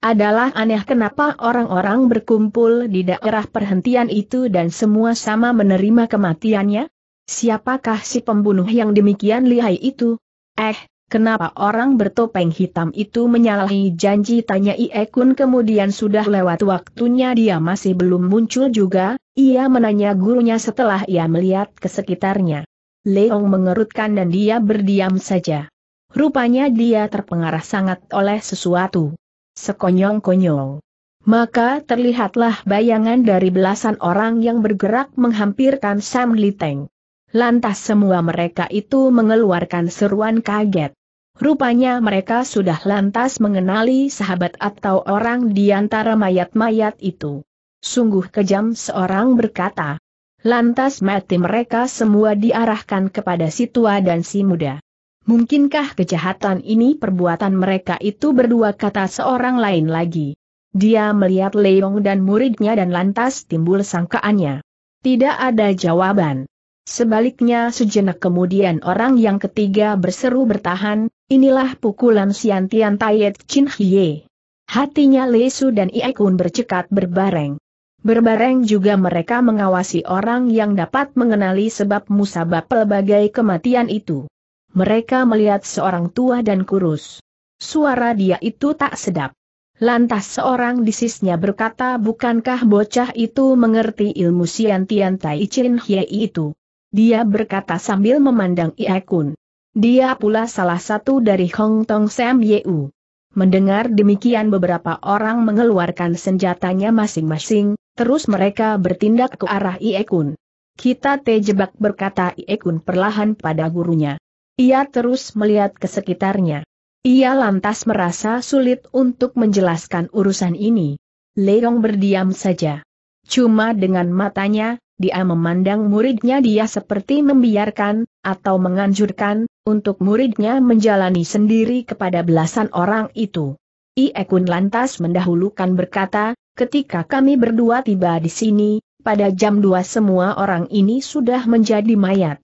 Adalah aneh kenapa orang-orang berkumpul di daerah perhentian itu dan semua sama menerima kematiannya? Siapakah si pembunuh yang demikian lihai itu? Eh, kenapa orang bertopeng hitam itu menyalahi janji tanya Iekun kemudian sudah lewat waktunya dia masih belum muncul juga, ia menanya gurunya setelah ia melihat ke sekitarnya. Leong mengerutkan dan dia berdiam saja. Rupanya dia terpengaruh sangat oleh sesuatu sekonyong-konyong. Maka terlihatlah bayangan dari belasan orang yang bergerak menghampirkan Sam Liteng. Lantas semua mereka itu mengeluarkan seruan kaget. Rupanya mereka sudah lantas mengenali sahabat atau orang di antara mayat-mayat itu. Sungguh kejam seorang berkata. Lantas mati mereka semua diarahkan kepada si tua dan si muda. Mungkinkah kejahatan ini perbuatan mereka itu berdua kata seorang lain lagi? Dia melihat Leong dan muridnya dan lantas timbul sangkaannya. Tidak ada jawaban. Sebaliknya sejenak kemudian orang yang ketiga berseru bertahan, inilah pukulan Siantian Tayet Chin Hye. Hatinya Lesu dan Iekun bercekat berbareng. Berbareng juga mereka mengawasi orang yang dapat mengenali sebab musabab pelbagai kematian itu mereka melihat seorang tua dan kurus. Suara dia itu tak sedap. Lantas seorang di disisnya berkata bukankah bocah itu mengerti ilmu Sian Tian Tai Chin Hye itu. Dia berkata sambil memandang Ia Kun. Dia pula salah satu dari Hong Tong Sam Yeu. Mendengar demikian beberapa orang mengeluarkan senjatanya masing-masing, terus mereka bertindak ke arah Ie Kun. Kita tejebak berkata Ie Kun perlahan pada gurunya. Ia terus melihat ke sekitarnya. Ia lantas merasa sulit untuk menjelaskan urusan ini. Leong berdiam saja. Cuma dengan matanya, dia memandang muridnya dia seperti membiarkan, atau menganjurkan, untuk muridnya menjalani sendiri kepada belasan orang itu. Iekun lantas mendahulukan berkata, ketika kami berdua tiba di sini, pada jam dua semua orang ini sudah menjadi mayat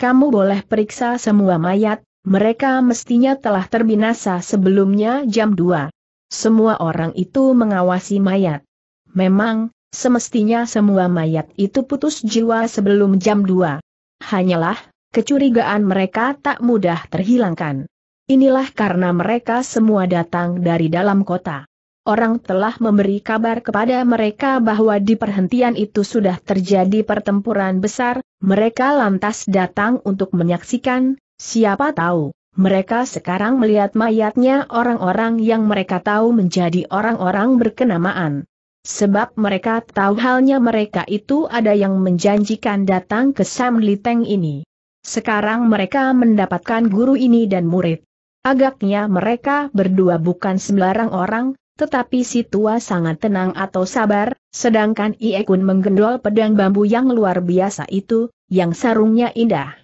kamu boleh periksa semua mayat, mereka mestinya telah terbinasa sebelumnya jam 2. Semua orang itu mengawasi mayat. Memang, semestinya semua mayat itu putus jiwa sebelum jam 2. Hanyalah, kecurigaan mereka tak mudah terhilangkan. Inilah karena mereka semua datang dari dalam kota orang telah memberi kabar kepada mereka bahwa di perhentian itu sudah terjadi pertempuran besar, mereka lantas datang untuk menyaksikan, siapa tahu, mereka sekarang melihat mayatnya orang-orang yang mereka tahu menjadi orang-orang berkenamaan. Sebab mereka tahu halnya mereka itu ada yang menjanjikan datang ke Sam Liteng ini. Sekarang mereka mendapatkan guru ini dan murid. Agaknya mereka berdua bukan sembarang orang, tetapi si tua sangat tenang atau sabar, sedangkan Iekun menggendol pedang bambu yang luar biasa itu, yang sarungnya indah.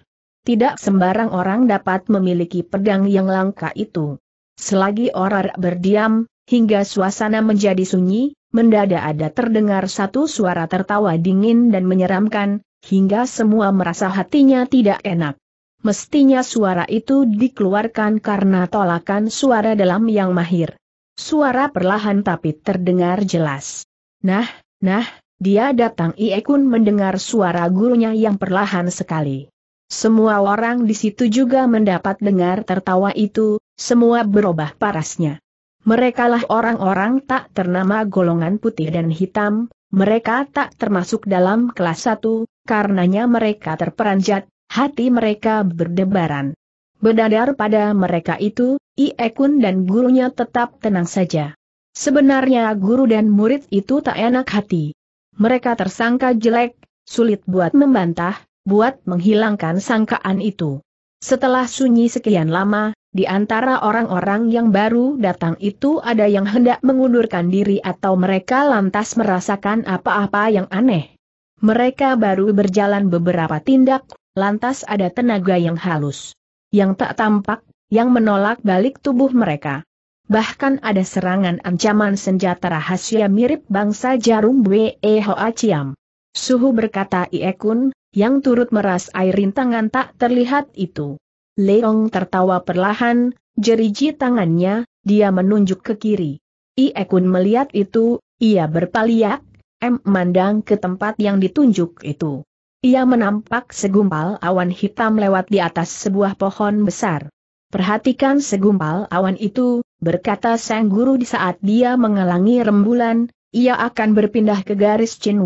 Tidak sembarang orang dapat memiliki pedang yang langka itu. Selagi orang berdiam, hingga suasana menjadi sunyi, mendadak ada terdengar satu suara tertawa dingin dan menyeramkan, hingga semua merasa hatinya tidak enak. Mestinya suara itu dikeluarkan karena tolakan suara dalam yang mahir. Suara perlahan tapi terdengar jelas. Nah, nah, dia datang Iekun mendengar suara gurunya yang perlahan sekali. Semua orang di situ juga mendapat dengar tertawa itu, semua berubah parasnya. Merekalah orang-orang tak ternama golongan putih dan hitam, mereka tak termasuk dalam kelas satu, karenanya mereka terperanjat, hati mereka berdebaran. Bedadar pada mereka itu, iekun dan gurunya tetap tenang saja. Sebenarnya guru dan murid itu tak enak hati. Mereka tersangka jelek, sulit buat membantah, buat menghilangkan sangkaan itu. Setelah sunyi sekian lama, di antara orang-orang yang baru datang itu ada yang hendak mengundurkan diri atau mereka lantas merasakan apa-apa yang aneh. Mereka baru berjalan beberapa tindak, lantas ada tenaga yang halus yang tak tampak, yang menolak balik tubuh mereka. Bahkan ada serangan ancaman senjata rahasia mirip bangsa jarum Bwe Hoa Chiam. Suhu berkata Iekun, yang turut meras air rintangan tak terlihat itu. Leong tertawa perlahan, jeriji tangannya, dia menunjuk ke kiri. Iekun melihat itu, ia berpaliak, M mandang ke tempat yang ditunjuk itu. Ia menampak segumpal awan hitam lewat di atas sebuah pohon besar. Perhatikan segumpal awan itu, berkata sang guru di saat dia mengalangi rembulan, ia akan berpindah ke garis Chin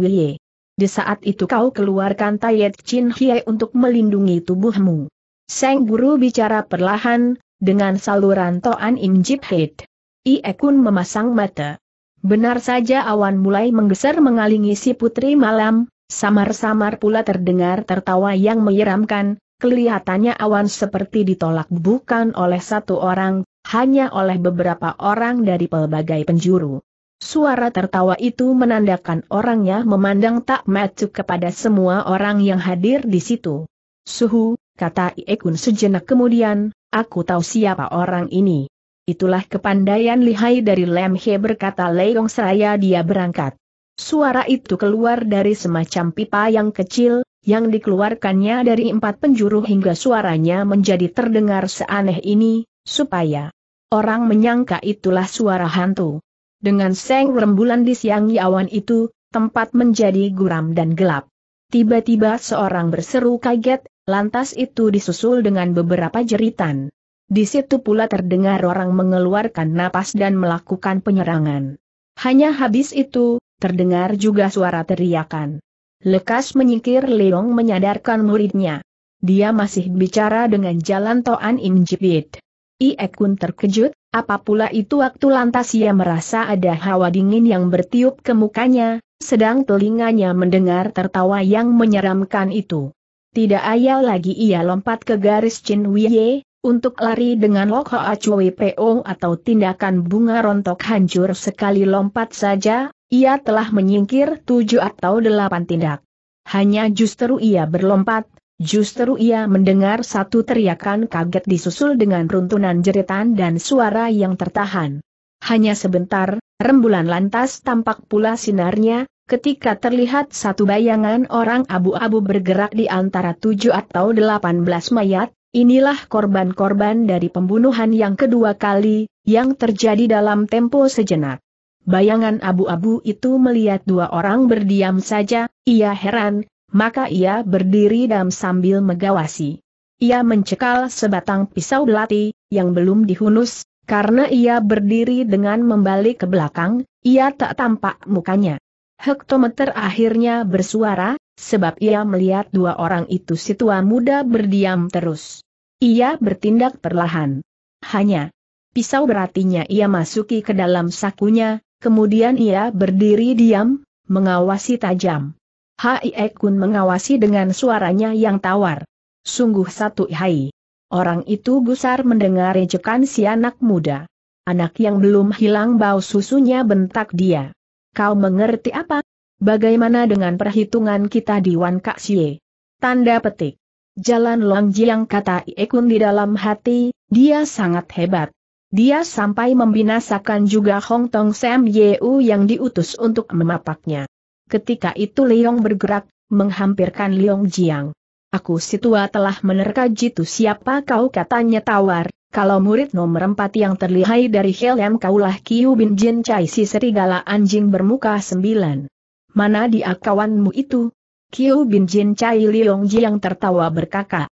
Di saat itu kau keluarkan Tayet Chin Hie untuk melindungi tubuhmu. Sang guru bicara perlahan, dengan saluran Toan Im Jip Hit. Ie Kun memasang mata. Benar saja awan mulai menggeser mengalingi si putri malam, Samar-samar pula terdengar tertawa yang menyeramkan, kelihatannya awan seperti ditolak bukan oleh satu orang, hanya oleh beberapa orang dari pelbagai penjuru. Suara tertawa itu menandakan orangnya memandang tak matuk kepada semua orang yang hadir di situ. Suhu, kata Iekun sejenak kemudian, aku tahu siapa orang ini. Itulah kepandaian lihai dari Lemhe berkata Leong seraya dia berangkat. Suara itu keluar dari semacam pipa yang kecil, yang dikeluarkannya dari empat penjuru hingga suaranya menjadi terdengar seaneh ini, supaya orang menyangka itulah suara hantu. Dengan seng rembulan di siang awan itu, tempat menjadi guram dan gelap. Tiba-tiba seorang berseru kaget, lantas itu disusul dengan beberapa jeritan. Di situ pula terdengar orang mengeluarkan napas dan melakukan penyerangan. Hanya habis itu, Terdengar juga suara teriakan. Lekas menyingkir Leong menyadarkan muridnya. Dia masih bicara dengan jalan Toan imjibit. Jibit. Iek terkejut, apa pula itu waktu lantas ia merasa ada hawa dingin yang bertiup ke mukanya, sedang telinganya mendengar tertawa yang menyeramkan itu. Tidak ayal lagi ia lompat ke garis Chin Wie, untuk lari dengan Lok Hoa Chui po atau tindakan bunga rontok hancur sekali lompat saja, ia telah menyingkir tujuh atau delapan tindak. Hanya justru ia berlompat, justru ia mendengar satu teriakan kaget disusul dengan runtunan jeritan dan suara yang tertahan. Hanya sebentar, rembulan lantas tampak pula sinarnya, ketika terlihat satu bayangan orang abu-abu bergerak di antara tujuh atau delapan belas mayat, inilah korban-korban dari pembunuhan yang kedua kali, yang terjadi dalam tempo sejenak. Bayangan abu-abu itu melihat dua orang berdiam saja, ia heran, maka ia berdiri dan sambil megawasi. Ia mencekal sebatang pisau belati, yang belum dihunus, karena ia berdiri dengan membalik ke belakang, ia tak tampak mukanya. Hektometer akhirnya bersuara, sebab ia melihat dua orang itu si muda berdiam terus. Ia bertindak perlahan. Hanya pisau beratinya ia masuki ke dalam sakunya, kemudian ia berdiri diam, mengawasi tajam. Hai Kun mengawasi dengan suaranya yang tawar. Sungguh satu hai. Orang itu gusar mendengar ejekan si anak muda. Anak yang belum hilang bau susunya bentak dia. Kau mengerti apa? Bagaimana dengan perhitungan kita di Wan Kak Sye? Tanda petik. Jalan Long Jiang kata Ekun di dalam hati, dia sangat hebat. Dia sampai membinasakan juga Hong Tong Sam Yeu yang diutus untuk memapaknya. Ketika itu Leong bergerak, menghampirkan Leong Jiang. Aku si tua telah menerka jitu siapa kau katanya tawar, kalau murid nomor empat yang terlihai dari Helm kaulah Kiu Bin Jin Chai si serigala anjing bermuka sembilan. Mana dia kawanmu itu? Kiu Bin Jin Chai Leong Jiang tertawa berkaka.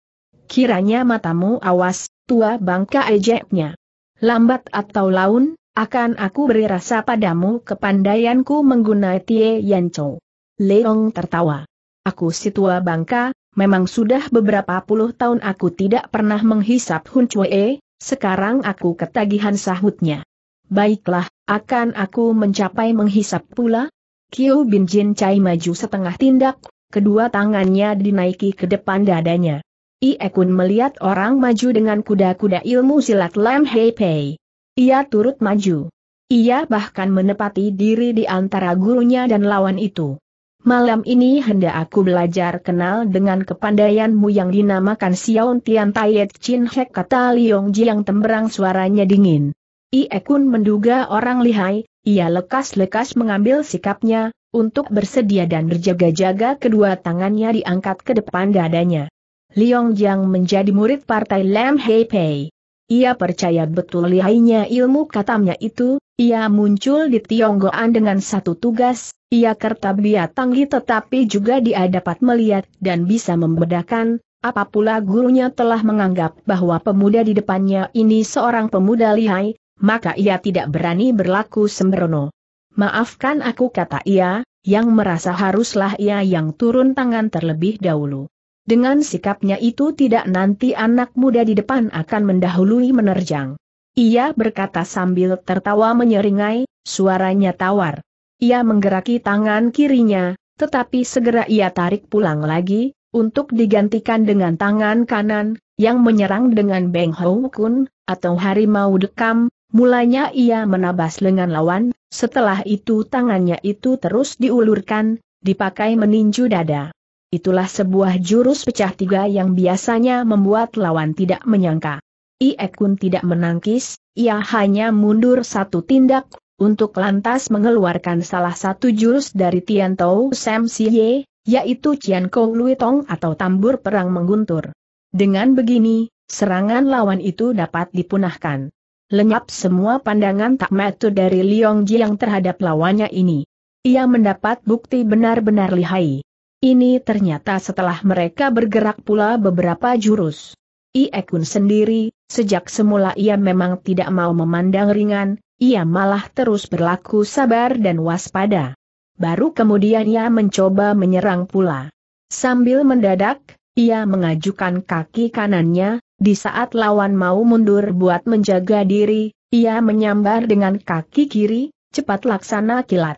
Kiranya matamu awas, tua bangka ejeknya. Lambat atau laun, akan aku beri rasa padamu kepandaianku menggunai Tie Yan Chou. Leong tertawa. Aku si tua bangka, memang sudah beberapa puluh tahun aku tidak pernah menghisap Hun Chue, sekarang aku ketagihan sahutnya. Baiklah, akan aku mencapai menghisap pula? Kiu Bin Jin Cai maju setengah tindak, kedua tangannya dinaiki ke depan dadanya. Ie Kun melihat orang maju dengan kuda-kuda ilmu silat Lam Hei Pei. Ia turut maju. Ia bahkan menepati diri di antara gurunya dan lawan itu. Malam ini hendak aku belajar kenal dengan kepandaianmu yang dinamakan Xiaon Tian Taiet Chin Hek kata Liong Ji yang temberang suaranya dingin. Ie Kun menduga orang lihai, ia lekas-lekas mengambil sikapnya, untuk bersedia dan berjaga-jaga kedua tangannya diangkat ke depan dadanya. Liong Jiang menjadi murid partai Lam Hei Pei. Ia percaya betul lihainya ilmu katamnya itu, ia muncul di Tionggoan dengan satu tugas, ia kertabia tanggi tetapi juga dia dapat melihat dan bisa membedakan, apa gurunya telah menganggap bahwa pemuda di depannya ini seorang pemuda lihai, maka ia tidak berani berlaku sembrono. Maafkan aku kata ia, yang merasa haruslah ia yang turun tangan terlebih dahulu. Dengan sikapnya itu tidak nanti anak muda di depan akan mendahului menerjang. Ia berkata sambil tertawa menyeringai, suaranya tawar. Ia menggeraki tangan kirinya, tetapi segera ia tarik pulang lagi, untuk digantikan dengan tangan kanan, yang menyerang dengan Beng Hou Kun, atau harimau dekam, mulanya ia menabas lengan lawan, setelah itu tangannya itu terus diulurkan, dipakai meninju dada. Itulah sebuah jurus pecah tiga yang biasanya membuat lawan tidak menyangka. Iekun Kun tidak menangkis, ia hanya mundur satu tindak, untuk lantas mengeluarkan salah satu jurus dari Tian Tou Sam Siye, yaitu Cian Kou Lui Tong atau tambur perang mengguntur. Dengan begini, serangan lawan itu dapat dipunahkan. Lenyap semua pandangan tak metu dari Liong yang terhadap lawannya ini. Ia mendapat bukti benar-benar lihai. Ini ternyata setelah mereka bergerak pula beberapa jurus. Iekun sendiri, sejak semula ia memang tidak mau memandang ringan, ia malah terus berlaku sabar dan waspada. Baru kemudian ia mencoba menyerang pula. Sambil mendadak, ia mengajukan kaki kanannya, di saat lawan mau mundur buat menjaga diri, ia menyambar dengan kaki kiri, cepat laksana kilat.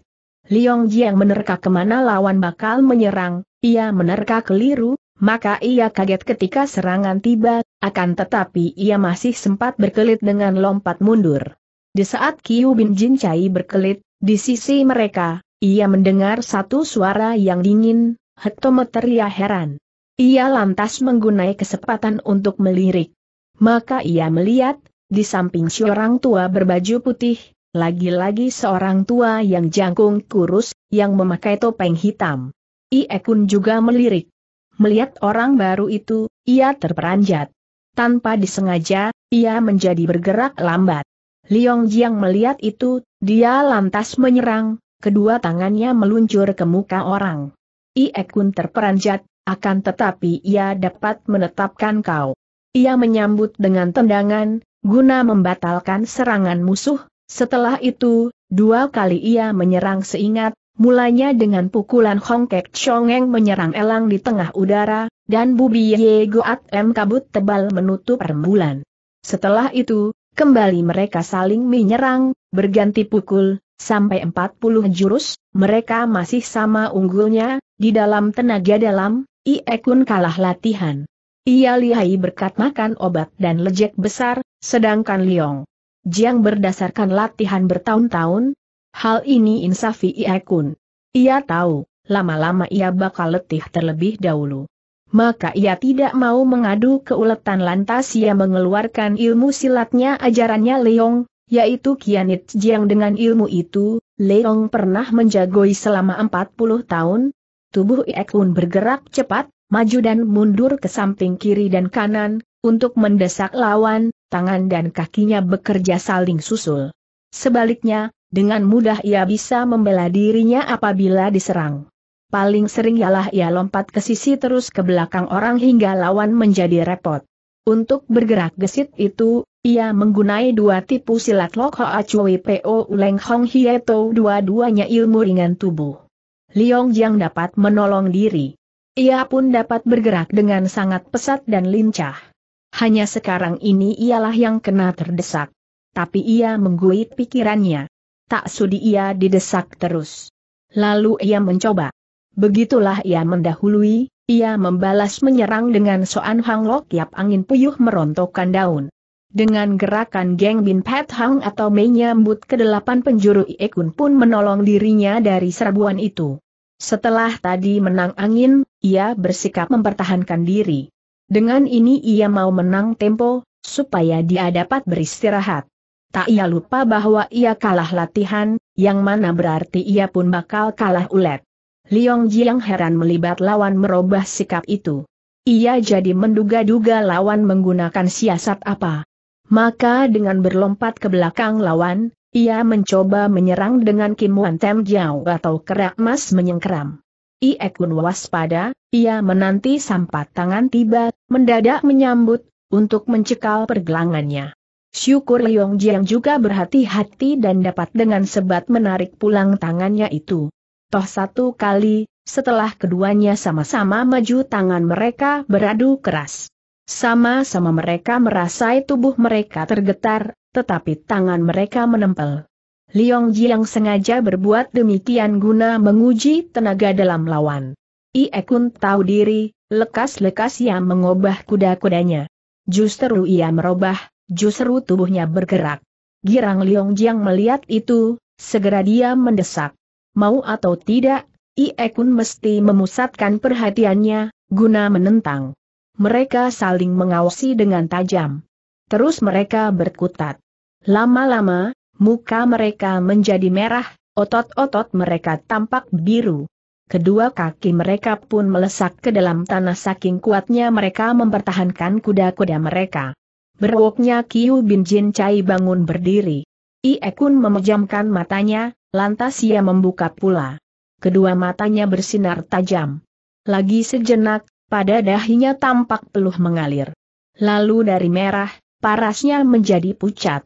Liong Jiang menerka kemana lawan bakal menyerang, ia menerka keliru, maka ia kaget ketika serangan tiba, akan tetapi ia masih sempat berkelit dengan lompat mundur. Di saat Kiu Bin Jin Chai berkelit, di sisi mereka, ia mendengar satu suara yang dingin, hektometer ia ya heran. Ia lantas menggunai kesempatan untuk melirik. Maka ia melihat, di samping seorang tua berbaju putih, lagi-lagi seorang tua yang jangkung kurus, yang memakai topeng hitam. Ie Kun juga melirik. Melihat orang baru itu, ia terperanjat. Tanpa disengaja, ia menjadi bergerak lambat. Liong Jiang melihat itu, dia lantas menyerang, kedua tangannya meluncur ke muka orang. Ie Kun terperanjat, akan tetapi ia dapat menetapkan kau. Ia menyambut dengan tendangan, guna membatalkan serangan musuh, setelah itu, dua kali ia menyerang seingat, mulanya dengan pukulan Hongkek Chongeng menyerang elang di tengah udara, dan Bubi Ye Goat M kabut tebal menutup rembulan. Setelah itu, kembali mereka saling menyerang, berganti pukul, sampai 40 jurus, mereka masih sama unggulnya, di dalam tenaga dalam, Iekun kalah latihan. Ia lihai berkat makan obat dan lejek besar, sedangkan Liong Jiang berdasarkan latihan bertahun-tahun, hal ini insafi kun. Ia tahu, lama-lama ia bakal letih terlebih dahulu. Maka ia tidak mau mengadu keuletan lantas ia mengeluarkan ilmu silatnya ajarannya Leong, yaitu Kianit Jiang dengan ilmu itu, Leong pernah menjagoi selama 40 tahun. Tubuh Iekun bergerak cepat, maju dan mundur ke samping kiri dan kanan, untuk mendesak lawan, tangan dan kakinya bekerja saling susul. Sebaliknya, dengan mudah ia bisa membela dirinya apabila diserang. Paling sering ialah ia lompat ke sisi terus ke belakang orang hingga lawan menjadi repot. Untuk bergerak gesit itu, ia menggunai dua tipu silat Lok Hoa Chui Po leng Hong Hieto dua-duanya ilmu ringan tubuh. Liong Jiang dapat menolong diri. Ia pun dapat bergerak dengan sangat pesat dan lincah. Hanya sekarang ini ialah yang kena terdesak. Tapi ia mengguit pikirannya. Tak sudi ia didesak terus. Lalu ia mencoba. Begitulah ia mendahului, ia membalas menyerang dengan soan hang tiap angin puyuh merontokkan daun. Dengan gerakan geng bin Pet Hang atau menyambut ke delapan penjuru Iekun pun menolong dirinya dari serbuan itu. Setelah tadi menang angin, ia bersikap mempertahankan diri. Dengan ini ia mau menang tempo, supaya dia dapat beristirahat. Tak ia lupa bahwa ia kalah latihan, yang mana berarti ia pun bakal kalah ulet. Liong Jiang heran melibat lawan merubah sikap itu. Ia jadi menduga-duga lawan menggunakan siasat apa. Maka dengan berlompat ke belakang lawan, ia mencoba menyerang dengan kimuan tem jiao atau kerak emas menyengkeram. Iekun waspada, ia menanti sampat tangan tiba, mendadak menyambut, untuk mencekal pergelangannya. Syukur Leong Jiang juga berhati-hati dan dapat dengan sebat menarik pulang tangannya itu. Toh satu kali, setelah keduanya sama-sama maju tangan mereka beradu keras. Sama-sama mereka merasai tubuh mereka tergetar, tetapi tangan mereka menempel. Liong Jiang sengaja berbuat demikian guna menguji tenaga dalam lawan. Ie Kun tahu diri, lekas-lekas ia mengubah kuda-kudanya. Justru ia merubah, justru tubuhnya bergerak. Girang Liong Jiang melihat itu, segera dia mendesak. Mau atau tidak, Ie Kun mesti memusatkan perhatiannya, guna menentang. Mereka saling mengawasi dengan tajam. Terus mereka berkutat. Lama-lama, muka mereka menjadi merah, otot-otot mereka tampak biru. Kedua kaki mereka pun melesak ke dalam tanah saking kuatnya mereka mempertahankan kuda-kuda mereka. Berwoknya Kiu Bin Jin Cai bangun berdiri. Ie Kun memejamkan matanya, lantas ia membuka pula. Kedua matanya bersinar tajam. Lagi sejenak, pada dahinya tampak peluh mengalir. Lalu dari merah, parasnya menjadi pucat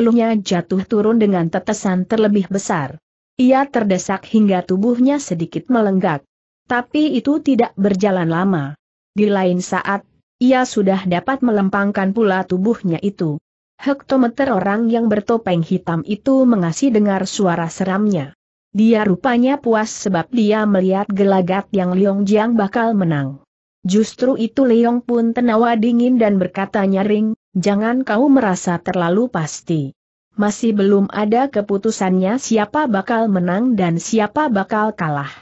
peluhnya jatuh turun dengan tetesan terlebih besar. Ia terdesak hingga tubuhnya sedikit melenggak. Tapi itu tidak berjalan lama. Di lain saat, ia sudah dapat melempangkan pula tubuhnya itu. Hektometer orang yang bertopeng hitam itu mengasih dengar suara seramnya. Dia rupanya puas sebab dia melihat gelagat yang Liong Jiang bakal menang. Justru itu Leong pun tenawa dingin dan berkata nyaring, jangan kau merasa terlalu pasti. Masih belum ada keputusannya siapa bakal menang dan siapa bakal kalah.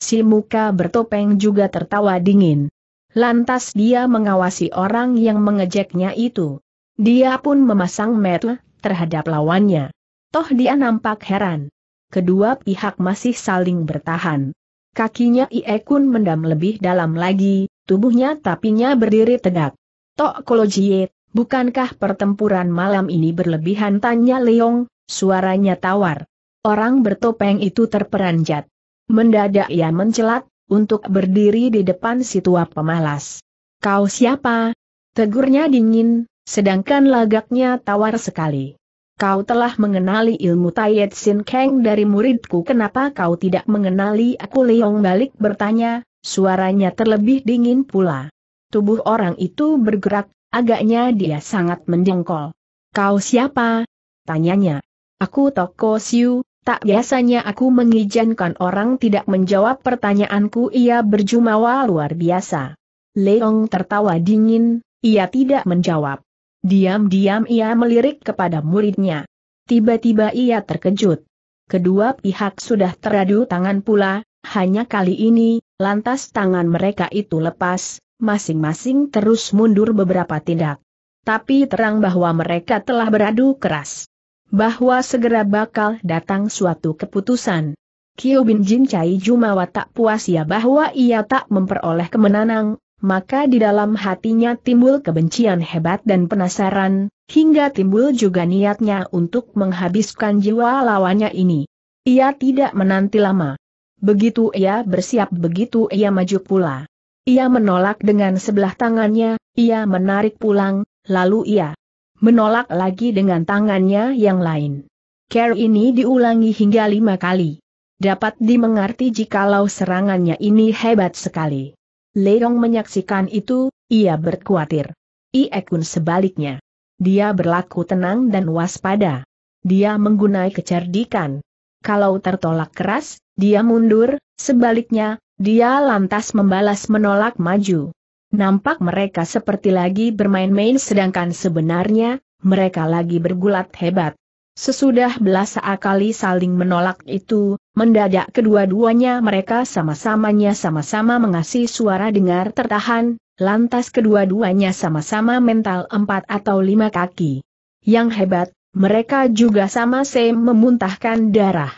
Si muka bertopeng juga tertawa dingin. Lantas dia mengawasi orang yang mengejeknya itu. Dia pun memasang metel terhadap lawannya. Toh dia nampak heran. Kedua pihak masih saling bertahan. Kakinya iekun mendam lebih dalam lagi, tubuhnya tapinya berdiri tegak. Tok kolojie, bukankah pertempuran malam ini berlebihan tanya Leong, suaranya tawar. Orang bertopeng itu terperanjat. Mendadak ia mencelat, untuk berdiri di depan si tua pemalas. Kau siapa? Tegurnya dingin, sedangkan lagaknya tawar sekali. Kau telah mengenali ilmu Tayet Sin Kang dari muridku kenapa kau tidak mengenali aku Leong balik bertanya, Suaranya terlebih dingin pula. Tubuh orang itu bergerak, agaknya dia sangat mendengkol. Kau siapa? Tanyanya. Aku Toko Siu, tak biasanya aku mengizinkan orang tidak menjawab pertanyaanku ia berjumawa luar biasa. Leong tertawa dingin, ia tidak menjawab. Diam-diam ia melirik kepada muridnya. Tiba-tiba ia terkejut. Kedua pihak sudah teradu tangan pula, hanya kali ini, Lantas tangan mereka itu lepas, masing-masing terus mundur beberapa tindak. Tapi terang bahwa mereka telah beradu keras. Bahwa segera bakal datang suatu keputusan. Kyo Bin Jin Chai Jumawa tak puas ya bahwa ia tak memperoleh kemenangan, maka di dalam hatinya timbul kebencian hebat dan penasaran, hingga timbul juga niatnya untuk menghabiskan jiwa lawannya ini. Ia tidak menanti lama. Begitu ia bersiap begitu ia maju pula. Ia menolak dengan sebelah tangannya, ia menarik pulang, lalu ia menolak lagi dengan tangannya yang lain. Care ini diulangi hingga lima kali. Dapat dimengerti jikalau serangannya ini hebat sekali. Leong menyaksikan itu, ia berkuatir. Iekun sebaliknya. Dia berlaku tenang dan waspada. Dia menggunai kecerdikan. Kalau tertolak keras, dia mundur, sebaliknya, dia lantas membalas menolak maju. Nampak mereka seperti lagi bermain-main sedangkan sebenarnya, mereka lagi bergulat hebat. Sesudah belasan kali saling menolak itu, mendadak kedua-duanya mereka sama-samanya sama-sama mengasih suara dengar tertahan, lantas kedua-duanya sama-sama mental empat atau lima kaki. Yang hebat, mereka juga sama-sama memuntahkan darah.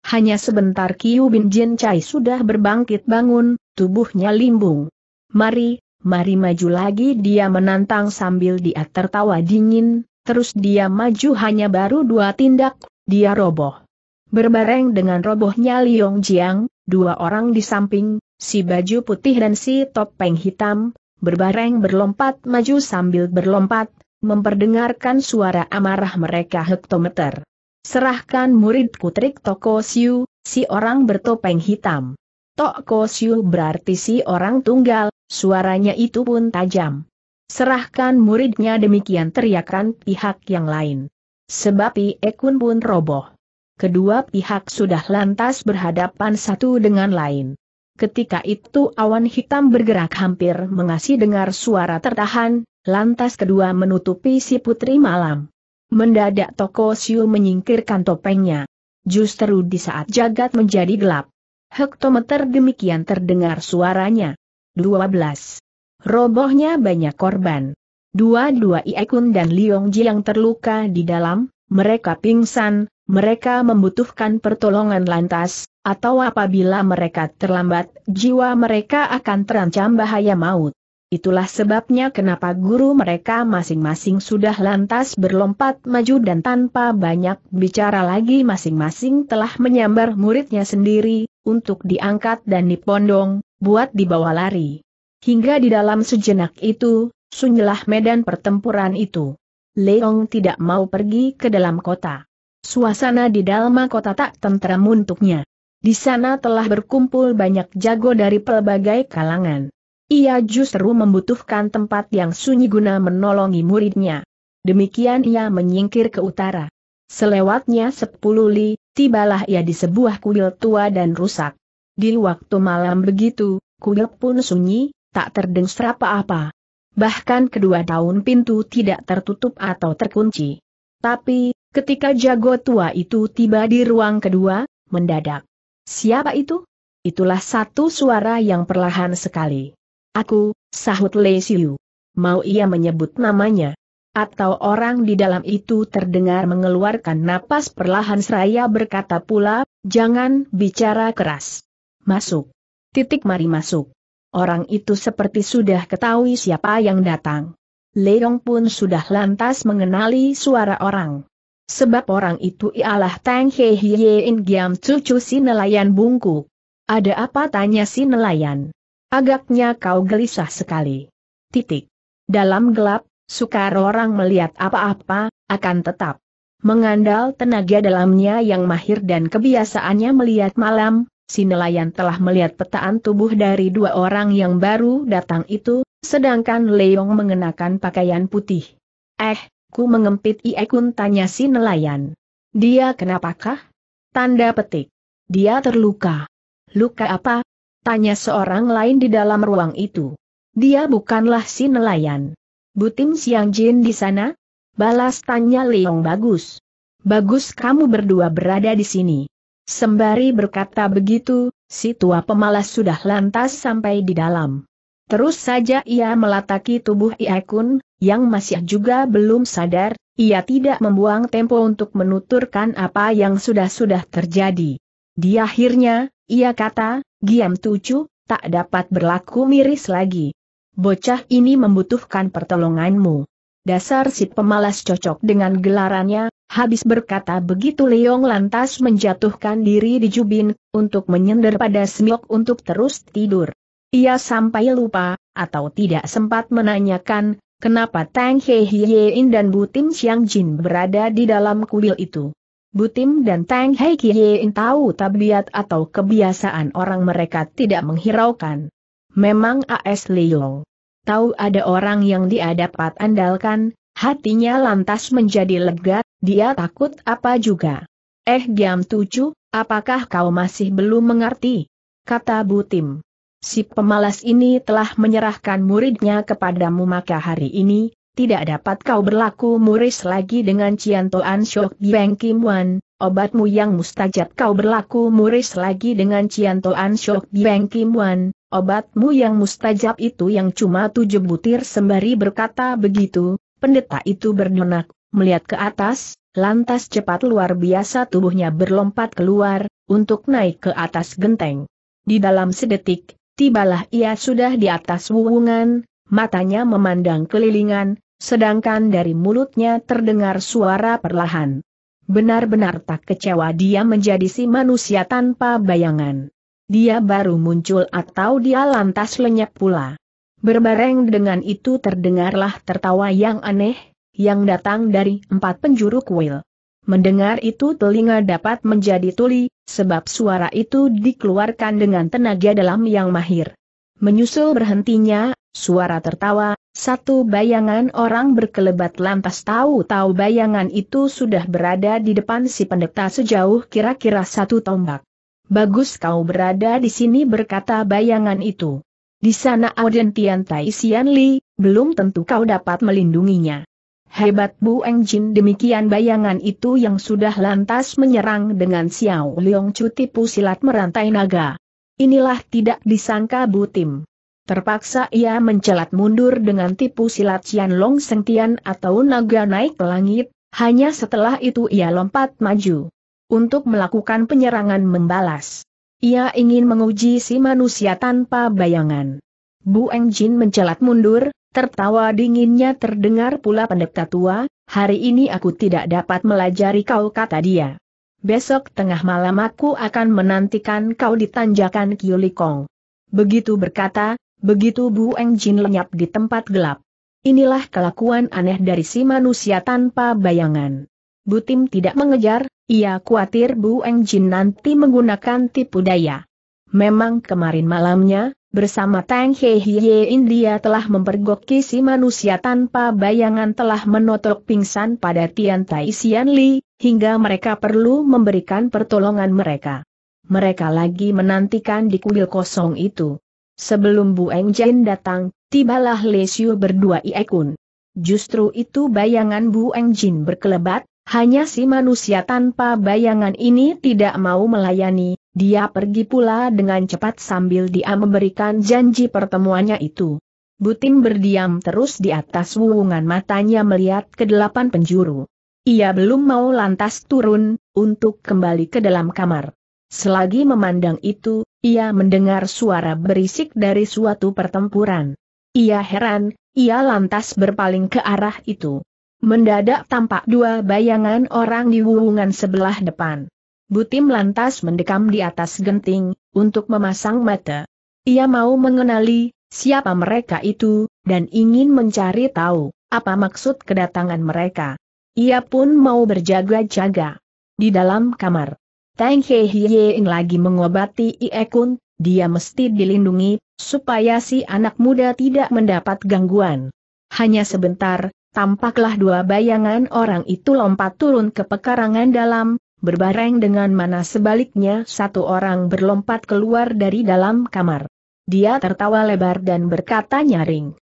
Hanya sebentar Kiu Bin Jin Chai sudah berbangkit bangun, tubuhnya limbung. Mari, mari maju lagi dia menantang sambil dia tertawa dingin, terus dia maju hanya baru dua tindak, dia roboh. Berbareng dengan robohnya Liong Jiang, dua orang di samping, si baju putih dan si topeng hitam, berbareng berlompat maju sambil berlompat, memperdengarkan suara amarah mereka hektometer. Serahkan muridku Trik Toko Siu, si orang bertopeng hitam. Toko Siu berarti si orang tunggal, suaranya itu pun tajam. Serahkan muridnya demikian teriakan pihak yang lain. Sebab ekun pun roboh. Kedua pihak sudah lantas berhadapan satu dengan lain. Ketika itu awan hitam bergerak hampir mengasih dengar suara tertahan, lantas kedua menutupi si putri malam. Mendadak Toko Siu menyingkirkan topengnya. Justru di saat jagat menjadi gelap. Hektometer demikian terdengar suaranya. 12. Robohnya banyak korban. Dua-dua Iekun dan Liong Ji yang terluka di dalam, mereka pingsan, mereka membutuhkan pertolongan lantas, atau apabila mereka terlambat, jiwa mereka akan terancam bahaya maut. Itulah sebabnya kenapa guru mereka masing-masing sudah lantas berlompat maju dan tanpa banyak bicara lagi masing-masing telah menyambar muridnya sendiri, untuk diangkat dan dipondong, buat dibawa lari. Hingga di dalam sejenak itu, sunyilah medan pertempuran itu. Leong tidak mau pergi ke dalam kota. Suasana di dalam kota tak tentram untuknya. Di sana telah berkumpul banyak jago dari pelbagai kalangan. Ia justru membutuhkan tempat yang sunyi guna menolongi muridnya. Demikian ia menyingkir ke utara. Selewatnya sepuluh li, tibalah ia di sebuah kuil tua dan rusak. Di waktu malam begitu, kuil pun sunyi, tak terdengar apa-apa. Bahkan kedua daun pintu tidak tertutup atau terkunci. Tapi, ketika jago tua itu tiba di ruang kedua, mendadak. Siapa itu? Itulah satu suara yang perlahan sekali Aku, sahut Lei Siu. Mau ia menyebut namanya. Atau orang di dalam itu terdengar mengeluarkan napas perlahan seraya berkata pula, jangan bicara keras. Masuk. Titik mari masuk. Orang itu seperti sudah ketahui siapa yang datang. Leong pun sudah lantas mengenali suara orang. Sebab orang itu ialah Tang Hei In Giam cucu si nelayan bungku. Ada apa tanya si nelayan? Agaknya kau gelisah sekali. Titik. Dalam gelap, sukar orang melihat apa-apa, akan tetap mengandal tenaga dalamnya yang mahir dan kebiasaannya melihat malam, si nelayan telah melihat petaan tubuh dari dua orang yang baru datang itu, sedangkan Leong mengenakan pakaian putih. Eh, ku mengempit Iekun tanya si nelayan. Dia kenapakah? Tanda petik. Dia terluka. Luka apa? Tanya seorang lain di dalam ruang itu. Dia bukanlah si nelayan. Butim Siang Jin di sana? Balas tanya Leong Bagus. Bagus kamu berdua berada di sini. Sembari berkata begitu, si tua pemalas sudah lantas sampai di dalam. Terus saja ia melataki tubuh Iakun, yang masih juga belum sadar, ia tidak membuang tempo untuk menuturkan apa yang sudah-sudah terjadi. Di akhirnya, ia kata, Giam tujuh, tak dapat berlaku miris lagi. Bocah ini membutuhkan pertolonganmu. Dasar si pemalas cocok dengan gelarannya, habis berkata begitu Leong lantas menjatuhkan diri di jubin, untuk menyender pada Smiok untuk terus tidur. Ia sampai lupa, atau tidak sempat menanyakan, kenapa Tang He Yein dan Butim Xiang Jin berada di dalam kuil itu. Butim dan Tang Hei Kiein tahu tabiat atau kebiasaan orang mereka tidak menghiraukan. Memang A.S. loh. Tahu ada orang yang dia dapat andalkan, hatinya lantas menjadi lega, dia takut apa juga. Eh Giam Tucu, apakah kau masih belum mengerti? Kata Butim. Si pemalas ini telah menyerahkan muridnya kepadamu maka hari ini, tidak dapat kau berlaku muris lagi dengan Cian Toan Syok Bieng Kim Wan, obatmu yang mustajab kau berlaku muris lagi dengan Cian Toan Syok Bieng Kim Wan, obatmu yang mustajab itu yang cuma tujuh butir sembari berkata begitu, pendeta itu berdonak, melihat ke atas, lantas cepat luar biasa tubuhnya berlompat keluar, untuk naik ke atas genteng. Di dalam sedetik, tibalah ia sudah di atas wuwungan, matanya memandang kelilingan, sedangkan dari mulutnya terdengar suara perlahan. Benar-benar tak kecewa dia menjadi si manusia tanpa bayangan. Dia baru muncul atau dia lantas lenyap pula. Berbareng dengan itu terdengarlah tertawa yang aneh, yang datang dari empat penjuru kuil. Mendengar itu telinga dapat menjadi tuli, sebab suara itu dikeluarkan dengan tenaga dalam yang mahir. Menyusul berhentinya suara tertawa, satu bayangan orang berkelebat lantas tahu-tahu bayangan itu sudah berada di depan si pendeta sejauh kira-kira satu tombak. Bagus kau berada di sini berkata bayangan itu. Di sana Auden Tian Tai Xian Li, belum tentu kau dapat melindunginya. Hebat Bu Eng Jin demikian bayangan itu yang sudah lantas menyerang dengan Xiao Leong Cuti Pusilat silat merantai naga. Inilah tidak disangka Bu Tim. Terpaksa ia mencelat mundur dengan tipu silat Cian Long Sengtian atau naga naik ke langit, hanya setelah itu ia lompat maju. Untuk melakukan penyerangan membalas. Ia ingin menguji si manusia tanpa bayangan. Bu Eng Jin mencelat mundur, tertawa dinginnya terdengar pula pendeta tua, hari ini aku tidak dapat melajari kau kata dia. Besok tengah malam aku akan menantikan kau di tanjakan Kiolikong. Begitu berkata, Begitu Bu Eng Jin lenyap di tempat gelap. Inilah kelakuan aneh dari si manusia tanpa bayangan. Bu Tim tidak mengejar, ia khawatir Bu Eng Jin nanti menggunakan tipu daya. Memang kemarin malamnya, bersama Tang He Hye India telah mempergoki si manusia tanpa bayangan telah menotok pingsan pada Tian Tai Xian Li, hingga mereka perlu memberikan pertolongan mereka. Mereka lagi menantikan di kuil kosong itu. Sebelum Bu Engjen datang, tibalah Lesiu berdua Iekun. Justru itu bayangan Bu Engjin berkelebat, hanya si manusia tanpa bayangan ini tidak mau melayani, dia pergi pula dengan cepat sambil dia memberikan janji pertemuannya itu. Butim berdiam terus di atas wungan matanya melihat ke delapan penjuru. Ia belum mau lantas turun, untuk kembali ke dalam kamar. Selagi memandang itu, ia mendengar suara berisik dari suatu pertempuran. Ia heran, ia lantas berpaling ke arah itu. Mendadak tampak dua bayangan orang di wuwungan sebelah depan. Butim lantas mendekam di atas genting, untuk memasang mata. Ia mau mengenali, siapa mereka itu, dan ingin mencari tahu, apa maksud kedatangan mereka. Ia pun mau berjaga-jaga. Di dalam kamar, Tang He Hyeing lagi mengobati Ie Kun, dia mesti dilindungi, supaya si anak muda tidak mendapat gangguan. Hanya sebentar, tampaklah dua bayangan orang itu lompat turun ke pekarangan dalam, berbareng dengan mana sebaliknya satu orang berlompat keluar dari dalam kamar. Dia tertawa lebar dan berkata nyaring.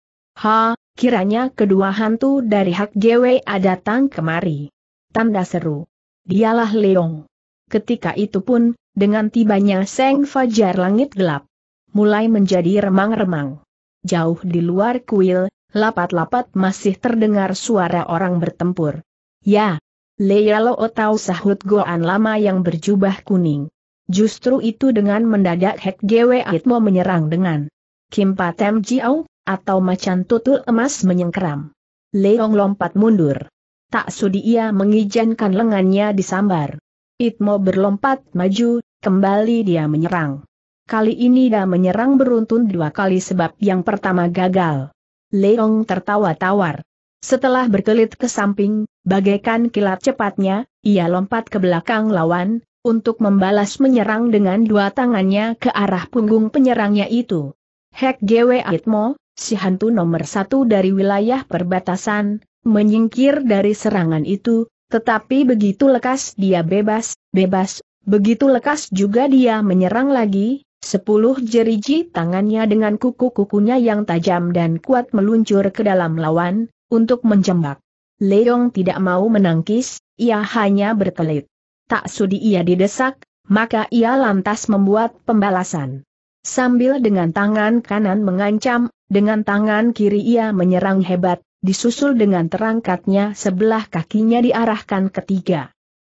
Ha, kiranya kedua hantu dari Hak GWA datang kemari. Tanda seru. Dialah Leong ketika itu pun, dengan tibanya Seng Fajar langit gelap. Mulai menjadi remang-remang. Jauh di luar kuil, lapat-lapat masih terdengar suara orang bertempur. Ya, Leyalo atau sahut goan lama yang berjubah kuning. Justru itu dengan mendadak Hek Gwe Aitmo menyerang dengan Kim Patem Jiao, atau macan tutul emas menyengkeram. Leong lompat mundur. Tak sudi ia mengizinkan lengannya disambar. Itmo berlompat maju, kembali dia menyerang. Kali ini dia menyerang beruntun dua kali sebab yang pertama gagal. Leong tertawa tawar. Setelah berkelit ke samping, bagaikan kilat cepatnya, ia lompat ke belakang lawan, untuk membalas menyerang dengan dua tangannya ke arah punggung penyerangnya itu. Hek Gwe Itmo, si hantu nomor satu dari wilayah perbatasan, menyingkir dari serangan itu, tetapi begitu lekas dia bebas, bebas, begitu lekas juga dia menyerang lagi, sepuluh jeriji tangannya dengan kuku-kukunya yang tajam dan kuat meluncur ke dalam lawan, untuk menjembak. Leong tidak mau menangkis, ia hanya berkelit. Tak sudi ia didesak, maka ia lantas membuat pembalasan. Sambil dengan tangan kanan mengancam, dengan tangan kiri ia menyerang hebat, disusul dengan terangkatnya sebelah kakinya diarahkan ketiga.